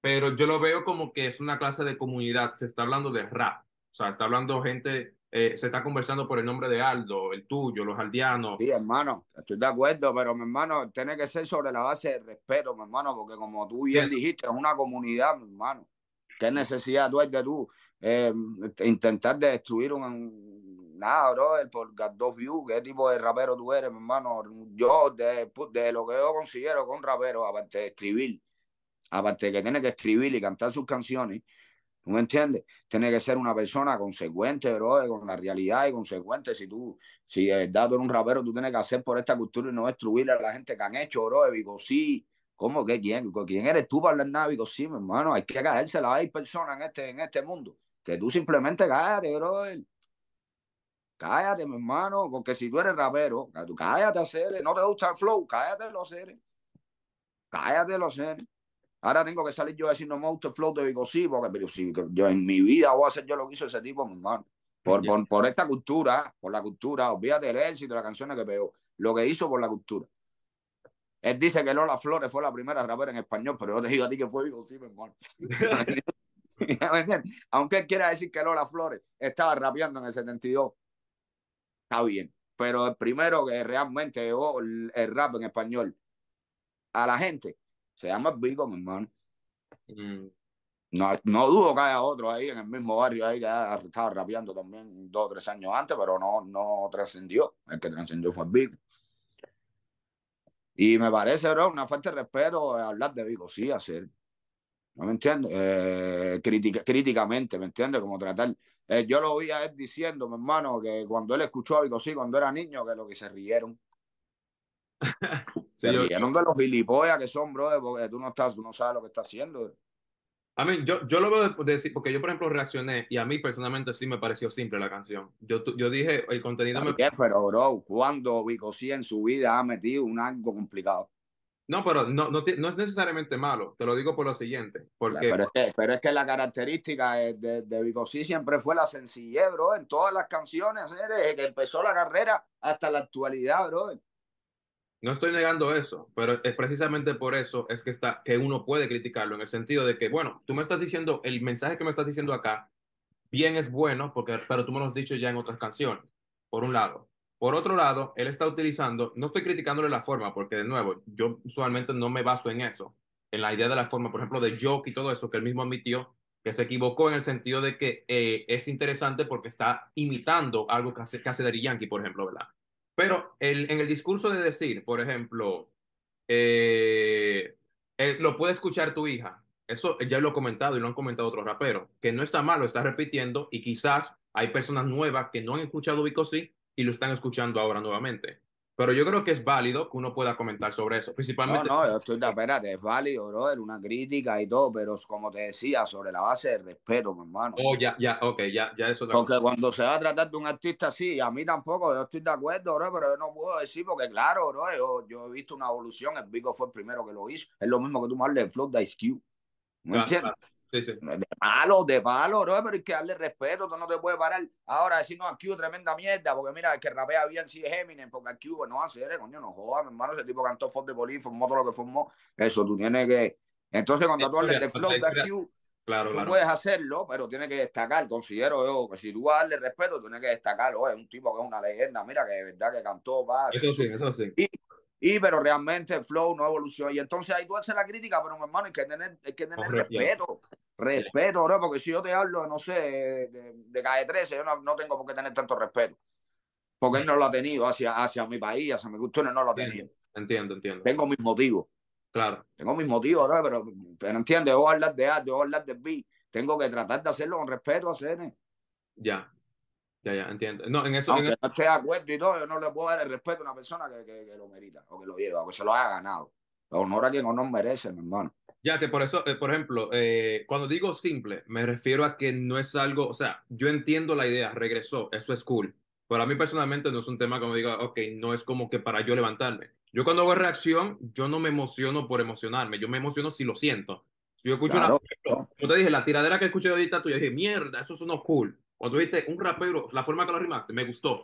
pero yo lo veo como que es una clase de comunidad, se está hablando de rap sea, está hablando gente, eh, se está conversando por el nombre de Aldo, el tuyo, los aldeanos. Sí, hermano, estoy de acuerdo, pero mi hermano, tiene que ser sobre la base de respeto, mi hermano, porque como tú bien dijiste, es una comunidad, mi hermano. ¿Qué necesidad tú hay de tú eh, intentar destruir un... Nada, el por dos View, ¿qué tipo de rapero tú eres, mi hermano? Yo, de, lo que yo considero con un rapero, aparte de escribir, aparte de que tiene que escribir y cantar sus canciones, ¿Tú me entiendes? Tiene que ser una persona consecuente, bro, con la realidad y consecuente. Si tú, si es verdad un rapero, tú tienes que hacer por esta cultura y no destruirle a la gente que han hecho, bro, Digo, sí. ¿Cómo que quién? ¿Quién eres tú para hablar nada, Digo, Sí, mi hermano, hay que caérsela. Hay personas en este, en este mundo que tú simplemente cállate, bro. Cállate, mi hermano, porque si tú eres rapero, cállate, hacer, no te gusta el flow, cállate, los hacer. Cállate, los hacer. Ahora tengo que salir yo diciendo Monster Flow de Vigocivo, porque yo en mi vida voy a hacer yo lo que hizo ese tipo, mi hermano. Por, por, esta cultura, por la cultura, olvídate del éxito, las canciones que pegó, lo que hizo por la cultura. Él dice que Lola Flores fue la primera rapera en español, pero yo te digo a ti que fue Bicosí, mi hermano. *laughs* Aunque él quiera decir que Lola Flores estaba rapeando en el 72, está bien. Pero el primero que realmente llegó el rap en español a la gente se llama El Vico, mi hermano. Mm. No, no dudo que haya otro ahí en el mismo barrio ahí que estaba rapeando también dos o tres años antes, pero no, no trascendió. El que trascendió fue el Y me parece, bro, una falta de respeto hablar de Vigo, sí, hacer. ¿No me entiendes? Eh, críticamente, ¿me entiendes? Como tratar. Eh, yo lo oía él diciendo, mi hermano, que cuando él escuchó a Vico, sí, cuando era niño, que lo que se rieron. *laughs* Se de los gilipollas que son, bro? porque tú no estás, no sabes lo que estás haciendo. A mí, yo, yo lo veo decir porque yo, por ejemplo, reaccioné y a mí personalmente sí me pareció simple la canción. Yo, dije, el contenido me. pero, bro, cuando Vico en su vida ha metido un algo complicado? No, pero no, no, es necesariamente malo, te lo digo por lo siguiente. Porque... Pero, es que, la característica de, de siempre fue la sencillez, bro, en todas las canciones, ¿eh? desde que empezó la carrera hasta la actualidad, bro. No estoy negando eso, pero es precisamente por eso es que, está, que uno puede criticarlo, en el sentido de que, bueno, tú me estás diciendo, el mensaje que me estás diciendo acá, bien es bueno, porque, pero tú me lo has dicho ya en otras canciones, por un lado. Por otro lado, él está utilizando, no estoy criticándole la forma, porque de nuevo, yo usualmente no me baso en eso, en la idea de la forma, por ejemplo, de Joke y todo eso, que él mismo admitió que se equivocó en el sentido de que eh, es interesante porque está imitando algo que hace, que Yankee, por ejemplo, ¿verdad? Pero en el discurso de decir, por ejemplo, eh, eh, lo puede escuchar tu hija. Eso ya lo he comentado y lo han comentado otros raperos, que no está mal, lo está repitiendo y quizás hay personas nuevas que no han escuchado Vico y lo están escuchando ahora nuevamente. Pero yo creo que es válido que uno pueda comentar sobre eso, principalmente... No, no, yo estoy de acuerdo, es válido, brother, una crítica y todo, pero como te decía, sobre la base de respeto, mi hermano. Oh, ya, ya, ok, ya, ya eso... Porque cuando se va a tratar de un artista así, a mí tampoco, yo estoy de acuerdo, bro, pero yo no puedo decir, porque claro, bro, yo, yo he visto una evolución, el Vico fue el primero que lo hizo, es lo mismo que tú me de Flow de Ice Cube, ¿me de palo, de palo, Pero hay que darle respeto, tú no te puedes parar. Ahora no a Q tremenda mierda, porque mira, el que rapea bien si es Eminem, porque aquí, Q no hace, coño, no joda, mi hermano, ese tipo cantó Ford de Poli, formó todo lo que formó. Eso, tú tienes que. Entonces, cuando tú hables de flow de Q, claro, tú puedes hacerlo, pero tienes que destacar, considero yo, que si tú darle respeto, tienes que destacarlo es un tipo que es una leyenda, mira, que de verdad que cantó, va. Eso sí, eso sí y pero realmente el flow no evoluciona Y entonces ahí tú haces la crítica, pero mi hermano, hay que tener, que tener respeto. Respeto, bro, porque si yo te hablo, no sé, de, de calle 13, yo no, tengo por qué tener tanto respeto. Porque él no lo ha tenido hacia, hacia mi país, hacia mi cultura, no lo ha tenido. Entiendo, entiendo. Tengo mis motivos. Claro. Tengo mis motivos, bro, pero, pero entiende, yo hablar de A, yo hablar de B, Tengo que tratar de hacerlo con respeto a CN. Ya, ya, ya, entiendo. No, en eso. Aunque e no esté de acuerdo y todo, yo no le puedo dar el respeto a una persona que, que, lo merita o que lo lleva, o que se lo haya ganado. honor a quien honor merece, mi hermano. Ya, que por eso, eh, por ejemplo, eh, cuando digo simple, me refiero a que no es algo, o sea, yo entiendo la idea, regresó, eso es cool. pero a mí personalmente no es un tema como diga, ok, no es como que para yo levantarme. Yo cuando hago reacción, yo no me emociono por emocionarme, yo me emociono si lo siento. Si yo escucho una... Yo te dije, la tiradera que escuché ahorita yo dije, mierda, eso es uno cool. Cuando viste un rapero, la forma que lo rimaste, me gustó.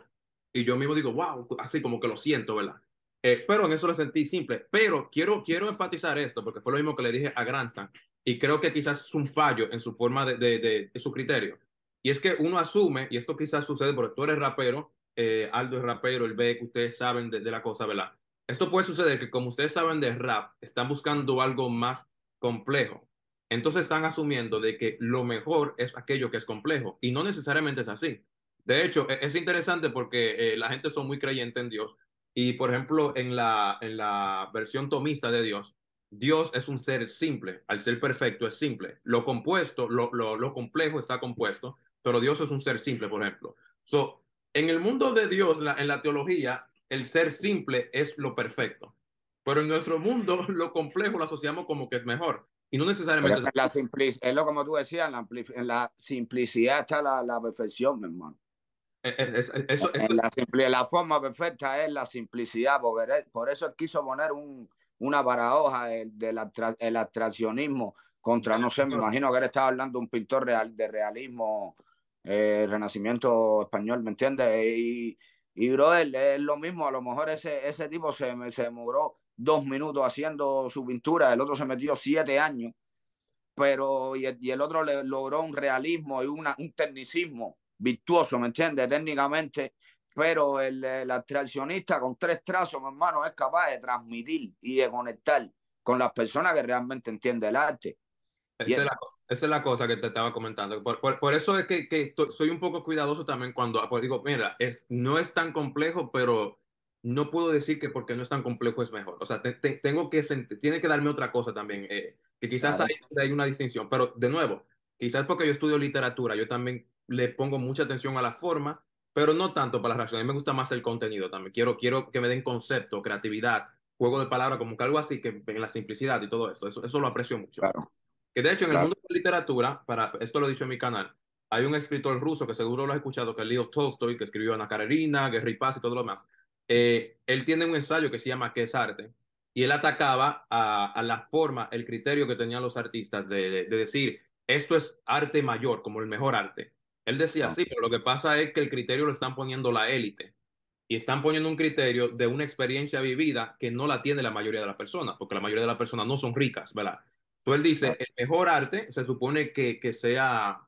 Y yo mismo digo, wow, así como que lo siento, ¿verdad? Espero eh, pero en eso lo sentí simple. Pero quiero, quiero enfatizar esto, porque fue lo mismo que le dije a San, Y creo que quizás es un fallo en su forma de, de, de, su criterio. Y es que uno asume, y esto quizás sucede porque tú eres rapero, eh, Aldo es rapero, el B, que ustedes saben de, de, la cosa, ¿verdad? Esto puede suceder que como ustedes saben de rap, están buscando algo más complejo entonces están asumiendo de que lo mejor es aquello que es complejo y no necesariamente es así. De hecho, e, es interesante porque eh, la gente son muy creyente en Dios y, por ejemplo, en la, en la versión tomista de Dios, Dios es un ser simple, al ser perfecto es simple. Lo compuesto, lo, complejo está compuesto, pero Dios es un ser simple, por ejemplo. So, en el mundo de Dios, en la teología, el ser simple es lo perfecto, pero en nuestro mundo *laughs* lo complejo lo asociamos como que es mejor. Y no necesariamente... la simplic es lo como tú decías, la en la simplicidad está la, la perfección, mi hermano. E, e, e, la, forma perfecta es la simplicidad, por eso quiso poner un, una paradoja del, abstraccionismo contra, no sé, me imagino que él estaba hablando de un pintor real, de realismo, eh, renacimiento español, ¿me entiendes? Y, y es lo mismo, a lo mejor ese, ese tipo se, se muró dos minutos haciendo su pintura, el otro se metió siete años, pero y el, otro le, logró un realismo y una, un tecnicismo virtuoso, ¿me entiendes? Técnicamente, pero el, el abstraccionista con tres trazos, mi hermano, es capaz de transmitir y de conectar con las personas que realmente entienden el arte. Esa, es, la, cosa que te estaba comentando. Por, por, por eso es que, que, soy un poco cuidadoso también cuando digo, mira, es, no es tan complejo, pero no puedo decir que porque no es tan complejo es mejor. O sea, tengo que tiene que darme otra cosa también, eh, que quizás ahí hay, una distinción, pero de nuevo, quizás porque yo estudio literatura, yo también le pongo mucha atención a la forma, pero no tanto para las reacciones, me gusta más el contenido también. Quiero, quiero que me den concepto, creatividad, juego de palabras, como que algo así, que en la simplicidad y todo eso, eso, eso lo aprecio mucho. Que de hecho, en el mundo de la literatura, para, esto lo he dicho en mi canal, hay un escritor ruso que seguro lo has escuchado, que es Leo Tolstoy, que escribió Ana Karenina, Guerra y Paz y todo lo demás eh, él tiene un ensayo que se llama ¿Qué es arte? Y él atacaba a, la forma, el criterio que tenían los artistas de, decir, esto es arte mayor, como el mejor arte. Él decía, sí, pero lo que pasa es que el criterio lo están poniendo la élite. Y están poniendo un criterio de una experiencia vivida que no la tiene la mayoría de las personas, porque la mayoría de las personas no son ricas, ¿verdad? Entonces él dice, el mejor arte se supone que, que sea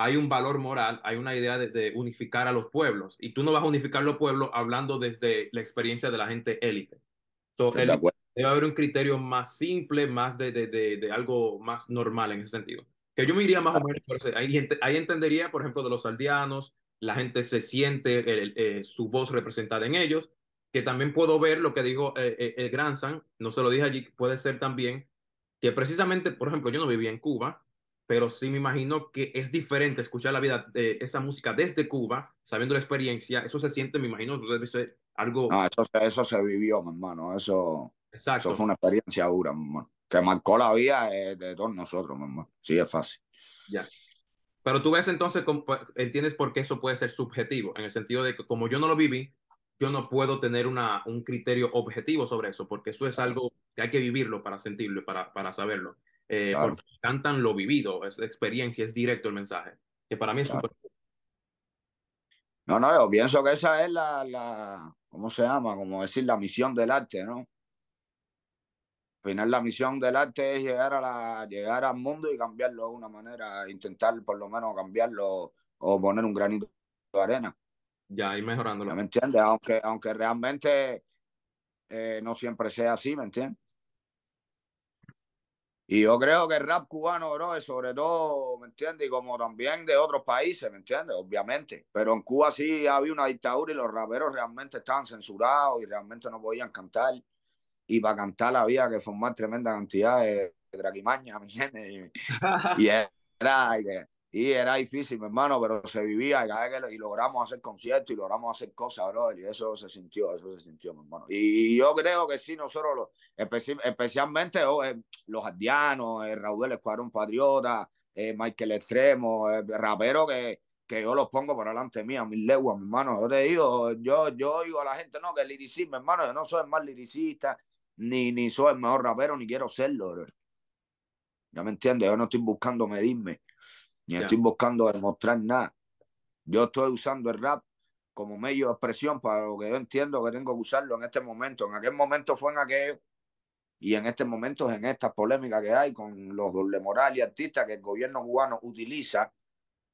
hay un valor moral, hay una idea de, unificar a los pueblos. Y tú no vas a unificar los pueblos hablando desde la experiencia de la gente élite. debe haber un criterio más simple, más de, algo más normal en ese sentido. Que yo me iría más o menos Ahí, entendería, por ejemplo, de los aldeanos, la gente se siente eh, su voz representada en ellos. Que también puedo ver lo que dijo eh, eh, el Gran San, no se lo dije allí, puede ser también que precisamente, por ejemplo, yo no vivía en Cuba, pero sí me imagino que es diferente escuchar la vida de esa música desde Cuba, sabiendo la experiencia, eso se siente, me imagino, debe ser algo... Ah, eso, se vivió, mi hermano, eso, eso fue una experiencia dura, mi que marcó la vida de, todos nosotros, mi hermano, sí es fácil. Ya. Pero tú ves entonces, pues, entiendes por qué eso puede ser subjetivo, en el sentido de que como yo no lo viví, yo no puedo tener una, un criterio objetivo sobre eso, porque eso es algo que hay que vivirlo para sentirlo, para, para saberlo. Eh, porque cantan lo vivido, es experiencia, es directo el mensaje, que para mí es No, no, yo pienso que esa es la, la, ¿cómo se llama? Como decir, la misión del arte, ¿no? Al final la misión del arte es llegar, a la, llegar al mundo y cambiarlo de una manera, intentar por lo menos cambiarlo o poner un granito de arena. Ya, ir mejorando ¿Me entiendes? Aunque, aunque realmente eh, no siempre sea así, ¿me entiendes? Y yo creo que el rap cubano, bro, sobre todo, ¿me entiendes? Y como también de otros países, ¿me entiendes? Obviamente. Pero en Cuba sí había una dictadura y los raperos realmente estaban censurados y realmente no podían cantar. Y para cantar había que formar tremenda cantidad de, de ¿me entiendes? Y, *laughs* era, y era difícil, mi hermano, pero se vivía y logramos hacer conciertos y logramos hacer cosas, bro, Y eso se sintió, eso se sintió, mi hermano. Y, yo creo que sí, nosotros, especialmente oh, eh, los ardianos, eh, Raúl Escuadrón Patriota, eh, Michael Extremo, rapero que, que yo los pongo por delante mía, mil leguas, mi hermano. Yo te digo, yo, yo digo a la gente, no, que el liricismo, hermano, yo no soy el más liricista, ni, ni soy el mejor rapero, ni quiero serlo, bro. Ya me entiendes, yo no estoy buscando medirme ni estoy buscando demostrar nada. Yo estoy usando el rap como medio de expresión para lo que yo entiendo que tengo que usarlo en este momento. En aquel momento fue en aquello y en este momento es en esta polémica que hay con los doble moral y artistas que el gobierno cubano utiliza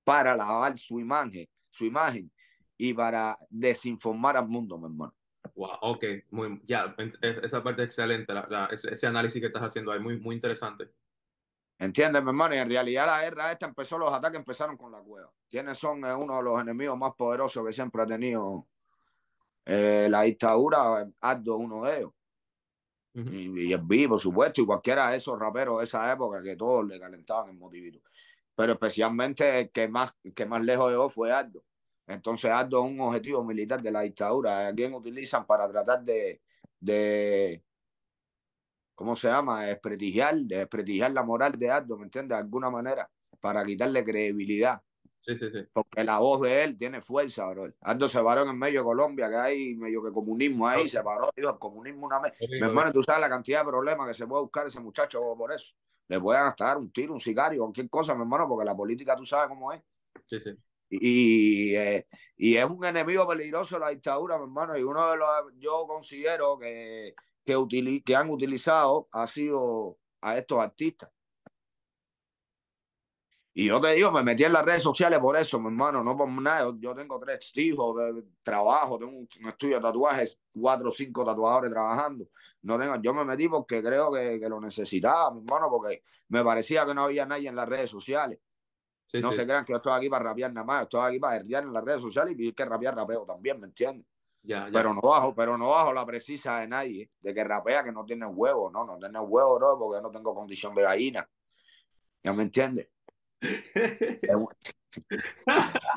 para lavar su imagen, su imagen y para desinformar al mundo, mi hermano. Wow, ok, muy, ya, e, esa parte es excelente, ese, análisis que estás haciendo ahí, muy, muy interesante. ¿Entiendes, mi hermano? Y en realidad la guerra esta empezó, los ataques empezaron con la cueva. ¿Quiénes son uno de los enemigos más poderosos que siempre ha tenido eh, la dictadura? Ardo es uno de ellos. y, es el B, por supuesto, y cualquiera de esos raperos de esa época que todos le calentaban el motivito. Pero especialmente el que más, que más lejos llegó fue Ardo. Entonces Ardo es un objetivo militar de la dictadura, a quien utilizan para tratar de, de ¿cómo se llama? Desprestigiar, desprestigiar la moral de Aldo, ¿me entiendes? De alguna manera, para quitarle credibilidad. Sí, sí, sí. Porque la voz de él tiene fuerza, bro. Aldo se paró en el medio de Colombia, que hay medio que comunismo ahí, se paró, el comunismo una vez. Mi hermano, tú sabes la cantidad de problemas que se puede buscar ese muchacho por eso. Le pueden hasta dar un tiro, un sicario, cualquier cosa, mi hermano, porque la política tú sabes cómo es. Sí, sí. Y, eh, y es un enemigo peligroso la dictadura, mi hermano. Y uno de los, yo considero que que, han utilizado ha sido a estos artistas. Y yo te digo, me metí en las redes sociales por eso, mi hermano, no por nada. Yo, tengo tres hijos, de trabajo, tengo un, estudio de tatuajes, cuatro o cinco tatuadores trabajando. No yo me metí porque creo que, lo necesitaba, mi hermano, porque me parecía que no había nadie en las redes sociales. no se crean que yo estoy aquí para rapear nada más, estoy aquí para herdear en las redes sociales y que rapear rapeo también, ¿me entiendes? Pero no bajo, pero no bajo la precisa de nadie, de que rapea que no tiene huevo, no, no tiene huevo, no, porque no tengo condición de gallina. ¿Ya me entiendes? *laughs*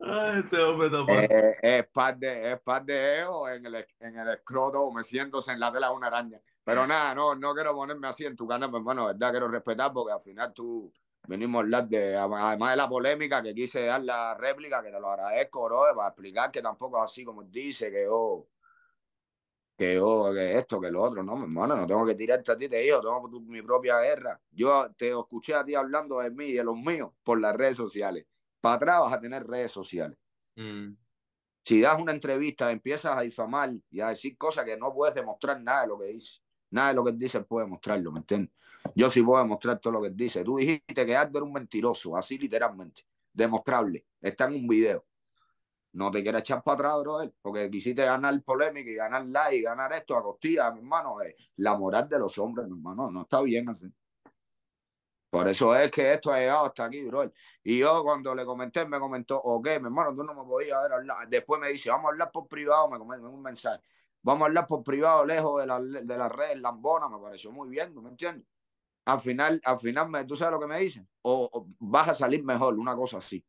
Ah, este eh, es par de, es par de en el, en el escroto, siento en la tela de una araña. Pero nada, no, no quiero ponerme así en tu canal, pero pues, bueno, verdad, quiero respetar porque al final tú, Venimos a hablar de, además de la polémica, que quise dar la réplica, que te lo agradezco, bro, para explicar que tampoco es así como dice, que yo, oh, que yo, oh, que esto, que lo otro, no, mi hermano, no tengo que esto a ti, te digo, tengo mi propia guerra. Yo te escuché a ti hablando de mí y de los míos por las redes sociales. Para atrás vas a tener redes sociales. Mm. Si das una entrevista, empiezas a difamar y a decir cosas que no puedes demostrar nada de lo que dices. Nada de lo que él dice puede mostrarlo, ¿me entiendes? Yo sí puedo demostrar todo lo que él dice. Tú dijiste que Aldo era un mentiroso, así literalmente. Demostrable. Está en un video. No te quieras echar para atrás, brother, porque quisiste ganar polémica y ganar like y ganar esto a costillas, mi hermano. Eh. la moral de los hombres, mi hermano, no está bien así. Por eso es que esto ha llegado hasta aquí, brother. Y yo cuando le comenté, me comentó, ok, mi hermano, tú no me podías ver hablar. Después me dice, vamos a hablar por privado, me comentó un mensaje. Vamos a hablar por privado, lejos de, la, de las redes Lambona, me pareció muy bien, ¿no me entiendes? Al final, al final, ¿tú sabes lo que me dicen? O, vas a salir mejor, una cosa así.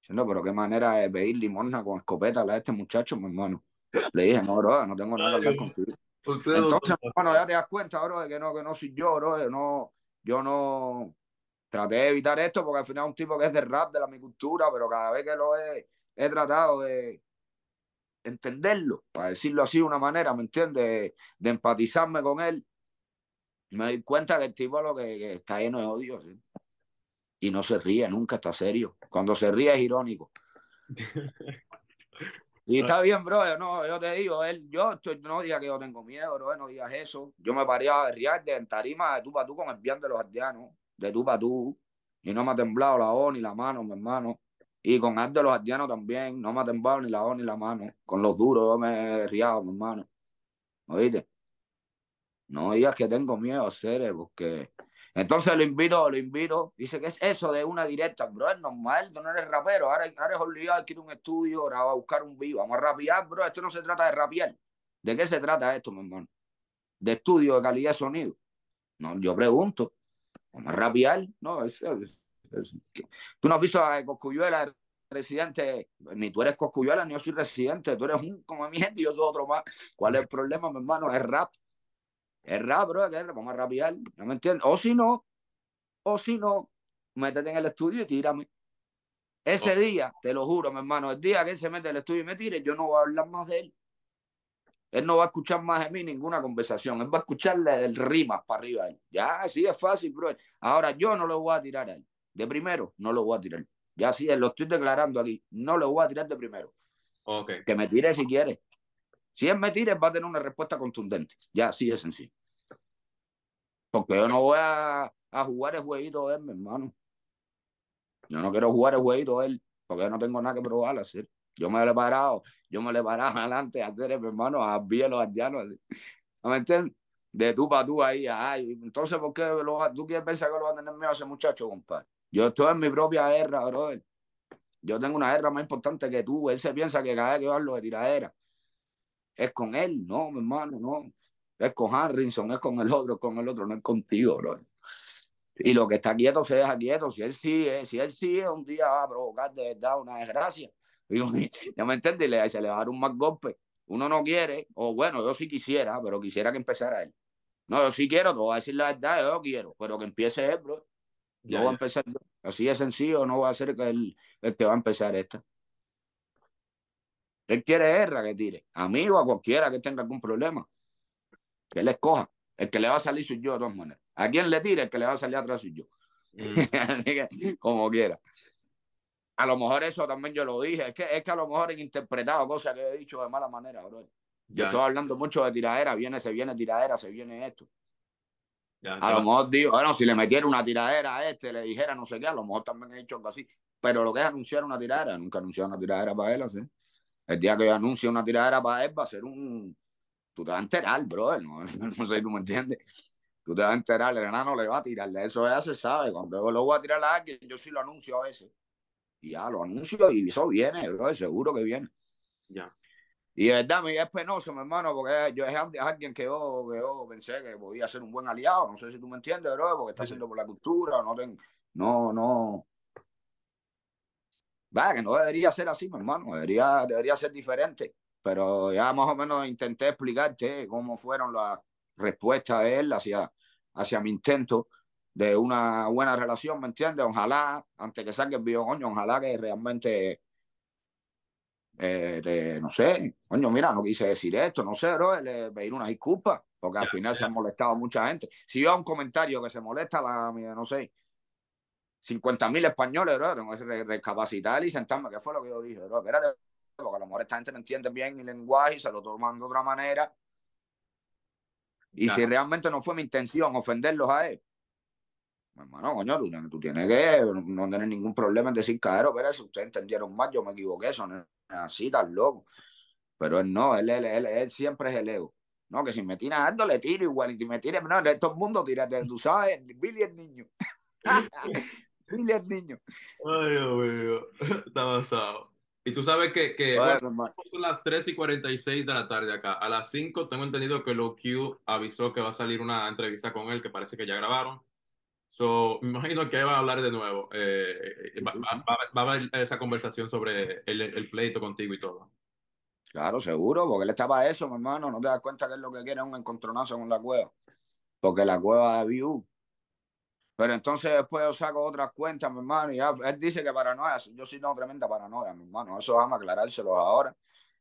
Diciendo, pero qué manera de pedir limosna con escopeta a este muchacho, mi hermano. Le dije, no, bro, no tengo nada que ver contigo. Entonces, bueno, ya te das cuenta, bro, de que no, que no soy yo, bro, no, yo no traté de evitar esto porque al final es un tipo que es de rap, de la mi cultura, pero cada vez que lo he tratado de, entenderlo, para decirlo así una manera, ¿me entiendes? De, empatizarme con él, me doy cuenta que el tipo lo que, está lleno de odio, ¿sí? Y no se ríe, nunca está serio. Cuando se ríe es irónico. *laughs* Y está bien, bro. No, yo te digo, él, yo estoy, no digas que yo tengo miedo, bro. No digas eso. Yo me paría a riar de en tarima de tú para tú con el bien de los ardianos. de tú para tú. Y no me ha temblado la voz ni la mano, mi hermano. Y con el de los haitianos también, no me temblaba ni la on ni la mano. Con los duros yo me riado, mi hermano. ¿Oíste? No digas que tengo miedo, a hacer, porque... Entonces lo invito, lo invito. Dice, que es eso de una directa? Bro, es normal, tú no eres rapero. Ahora, ahora eres obligado a ir un estudio, ahora va a buscar un vivo. Vamos a rapear, bro. Esto no se trata de rapear. ¿De qué se trata esto, mi hermano? De estudio, de calidad de sonido. No, yo pregunto. Vamos a rapear. No, es, Tú no has visto a Coscuyuela residente, ni tú eres Coscuyuela ni yo soy residente, tú eres un como mi gente y yo soy otro más. ¿Cuál es el problema, mi hermano? Es rap. Es rap, bro, vamos a rapear, ¿no me entiendes? O si no, o si no, métete en el estudio y tírame. Ese día, te lo juro, mi hermano, el día que él se mete en el estudio y me tire, yo no voy a hablar más de él. Él no va a escuchar más de mí ninguna conversación. Él va a escucharle el rimas para arriba Ya, sí, es fácil, bro. Ahora yo no lo voy a tirar a él de primero, no lo voy a tirar. Ya sí, lo estoy declarando aquí. No lo voy a tirar de primero. Que me tire si quiere. Si él me tire, va a tener una respuesta contundente. Ya sí es sencillo. Porque yo no voy a, jugar el jueguito de él, mi hermano. Yo no quiero jugar el jueguito de él, porque yo no tengo nada que probar a hacer. Yo me he parado, yo me lo he parado *laughs* adelante a hacer, mi hermano, a bien los me entiendes? De tú para tú ahí, ay, entonces, ¿por qué tú quieres pensar que lo va a tener miedo a ese muchacho, compadre? Yo estoy en mi propia guerra, brother. Yo tengo una guerra más importante que tú. Él se piensa que cada vez que yo lo de tiradera es con él. No, mi hermano, no. Es con Harrison, es con el otro, es con el otro, no es contigo, brother. Y lo que está quieto se deja quieto. Si él sigue, si él sigue, un día va a provocar de verdad una desgracia. *laughs* ya me entendí, se le va a dar un más golpe. Uno no quiere, o bueno, yo sí quisiera, pero quisiera que empezara él. No, yo sí quiero, te voy a decir la verdad, yo quiero, pero que empiece él, bro no va a empezar, así de sencillo, no va a ser que el, el que va a empezar esta. Él quiere guerra que tire, amigo a cualquiera que tenga algún problema, que él escoja. El que le va a salir su yo de todas maneras. A quien le tire, el que le va a salir atrás soy yo. Mm. *laughs* como quiera. A lo mejor eso también yo lo dije, es que, es que a lo mejor he interpretado cosas que he dicho de mala manera, Yo estoy hablando mucho de tiradera, viene, se viene tiradera, se viene esto a lo mejor digo, bueno, si le metiera una tiradera a este, le dijera no sé qué, a lo mejor también he hecho algo así. Pero lo que es anunciar una tiradera, nunca he una tiradera para él, así. El día que yo anuncie una tiradera para él va a ser un... Tú te vas a enterar, brother, no, *laughs* sé si tú me entiendes. Tú te vas a enterar, el enano le va a tirar, eso ya se sabe. Cuando yo lo voy a tirar a alguien, yo sí lo anuncio a veces. Y ya, lo anuncio y eso viene, bro seguro que viene. Ya. Y es verdad, es penoso, mi hermano, porque yo es, alguien que yo, que yo, pensé que podía ser un buen aliado. No sé si tú me entiendes, bro, porque está haciendo por la cultura, no tengo... no, no. Va, que no debería ser así, mi hermano, debería, debería ser diferente. Pero ya más o menos intenté explicarte cómo fueron las respuestas de él hacia, hacia mi intento de una buena relación, ¿me entiendes? Ojalá, antes que salga el video, ojalá que realmente eh, no sé, coño, mira, no quise decir esto, no sé, bro, pedir una disculpa, porque al final se han molestado mucha gente. Si yo hago un comentario que se molesta, la, no sé, 50 mil españoles, bro, tengo que recapacitar y sentarme, ¿qué fue lo que yo dije, bro? Espérate, porque a lo mejor esta gente no entiende bien mi lenguaje y se lo toman de otra manera. Y si realmente no fue mi intención ofenderlos a él, pues, hermano, coño, tú, tienes que no, tener ningún problema en decir, cabrón, pero si ustedes entendieron mal, yo me equivoqué, eso no así tan loco. Pero él no, él, él, él, siempre es el ego. No, que si me tira algo, le tiro igual, y si me tira, no, de estos el mundo tírate, tú sabes, Billy es niño. *laughs* Billy el niño. Ay, Dios mío, está basado. Y tú sabes que, son las 3 y 46 de la tarde acá. A las 5 tengo entendido que Low avisó que va a salir una entrevista con él, que parece que ya grabaron. So, me imagino que va a hablar de nuevo. Eh, eh, va, a haber esa conversación sobre el, pleito contigo y todo. Claro, seguro, porque él estaba eso, mi hermano. No te das cuenta que es lo que quiere un encontronazo con la cueva. Porque la cueva de View. Pero entonces después yo saco otras cuentas, mi hermano. Y él dice que paranoia. Yo sí tengo tremenda paranoia, mi hermano. Eso vamos a aclarárselos ahora.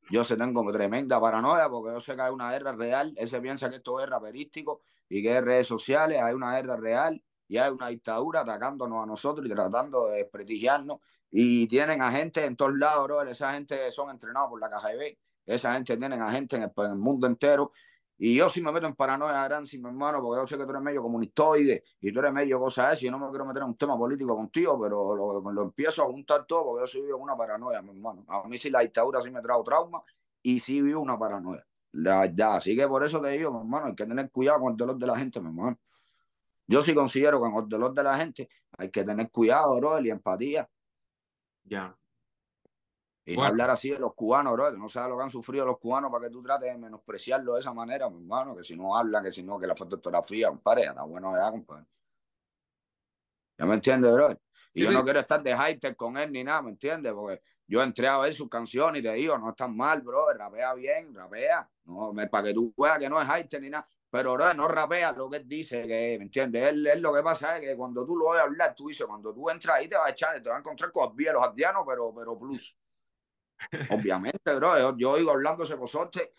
Yo sí tengo tremenda paranoia porque yo sé que hay una guerra real. Él se piensa que esto es raperístico y que es redes sociales. Hay una guerra real ya hay una dictadura atacándonos a nosotros y tratando de desprestigiarnos. Y tienen agentes en todos lados, bro. Esa gente son entrenados por la KGB. Esa gente tienen agentes en el, en el mundo entero. Y yo si me meto en paranoia mi hermano, porque yo sé que tú eres medio comunistoide y tú eres medio cosa esa, y no me quiero meter en un tema político contigo, pero lo, empiezo a juntar todo porque yo sí vivo una paranoia, mi hermano. A mí sí la dictadura sí me trajo trauma y sí vivo una paranoia, la Así que por eso te digo, mi hermano, hay que tener cuidado con el dolor de la gente, mi hermano. Yo sí considero que con el dolor de la gente hay que tener cuidado, bro, y empatía. Ya. Y no hablar así de los cubanos, que No sabes lo que han sufrido los cubanos para que tú trates de menospreciarlo de esa manera, mi hermano. Que si no hablan, que si no, que la fotografía, compadre, está bueno ya, compadre. ¿Ya me entiendes, bro? Y yo no quiero estar de hater con él ni nada, ¿me entiendes? Porque yo entré a ver sus canciones y te digo, no están mal, bro, rapea bien, rapea. No, para que tú veas que no es hater ni nada pero no rapea lo que dice, que, ¿me entiendes? Él, es lo que pasa es que cuando tú lo oyes hablar, tú dices, cuando tú entras ahí te va a echar, te vas a encontrar con los ardianos pero, pero plus. *laughs* Obviamente, bro, yo, oigo digo hablándose consorte,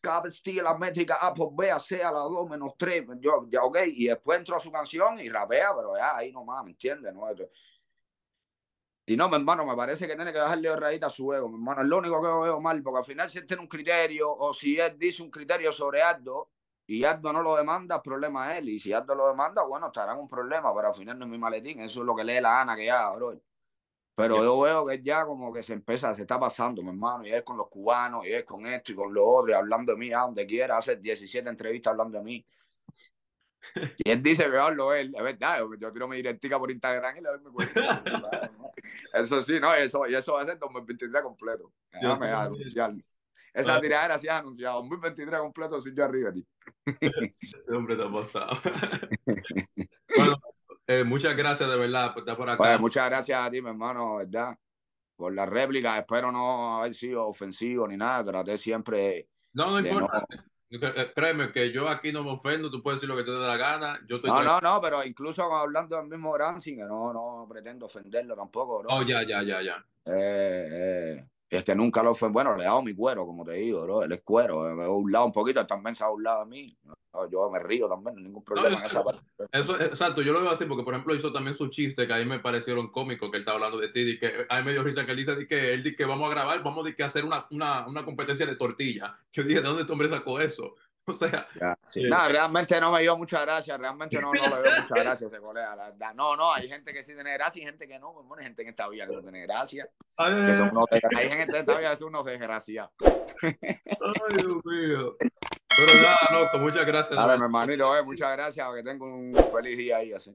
cada estilo la métrica A por B, a C a la 2 menos 3, yo, ya ok, y después entro a su canción y rapea, pero ya ahí nomás, ¿me entiendes? No, y no, mi hermano, me parece que tiene que dejarle de a su ego, mi hermano, es lo único que veo mal, porque al final si él tiene un criterio, o si él dice un criterio sobre algo, y Aldo no lo demanda, problema él. Y si Aldo lo demanda, bueno, estará en un problema, pero al final no es mi maletín. Eso es lo que lee la Ana que ya, bro. Pero yo veo que ya como que se empieza, se está pasando, mi hermano. Y es con los cubanos, y es con esto y con lo otro, y hablando de mí, a donde quiera, hace 17 entrevistas hablando de mí. *laughs* Y él dice que hablo él, es verdad, yo, tiro mi directica por Instagram y le doy mi cuenta. *laughs* eso sí, no, eso, y eso va a ser 2023 completo. Déjame anunciarme. Esa ah. tiradera sí ha anunciado. 2023 completo si yo arriba, tío. *laughs* Hombre, te ha pasado. *laughs* bueno, eh, muchas gracias de verdad por estar por acá. Pues, muchas gracias a ti, mi hermano, ¿verdad? Por la réplica. Espero no haber sido ofensivo ni nada. Traté siempre. No, no importa. Eh, créeme que yo aquí no me ofendo, tú puedes decir lo que te dé la gana. Yo estoy no, no, no, pero incluso hablando del mismo Ransing, no, no pretendo ofenderlo tampoco, ¿no? Oh, ya, ya, ya, ya. Eh, eh, es que nunca lo fue. Bueno, le he dado mi cuero, como te digo, bro. Él es cuero. Me he burlado un poquito, también se ha burlado a mí. yo me río también, ningún problema en esa parte. Eso, exacto, yo lo veo así porque, por ejemplo, hizo también su chiste que a mí me parecieron cómicos que él estaba hablando de ti. Y que hay medio risa que él dice que él dice que vamos a grabar, vamos a hacer una, una competencia de tortilla. Yo dije, ¿de dónde este hombre sacó eso? *laughs* O sea, realmente no me dio mucha gracia, realmente no, no le dio mucha gracia a ese colega, la verdad. No, no, hay gente que sí tiene gracia y gente que no, bueno, hay gente en esta vida que no tiene gracia. hay gente en esta vida que es unos desgraciados. Ay, Dios mío. Pero nada, no, muchas gracias. Dale, hermanito, eh, muchas gracias, que tengo un feliz día ahí así.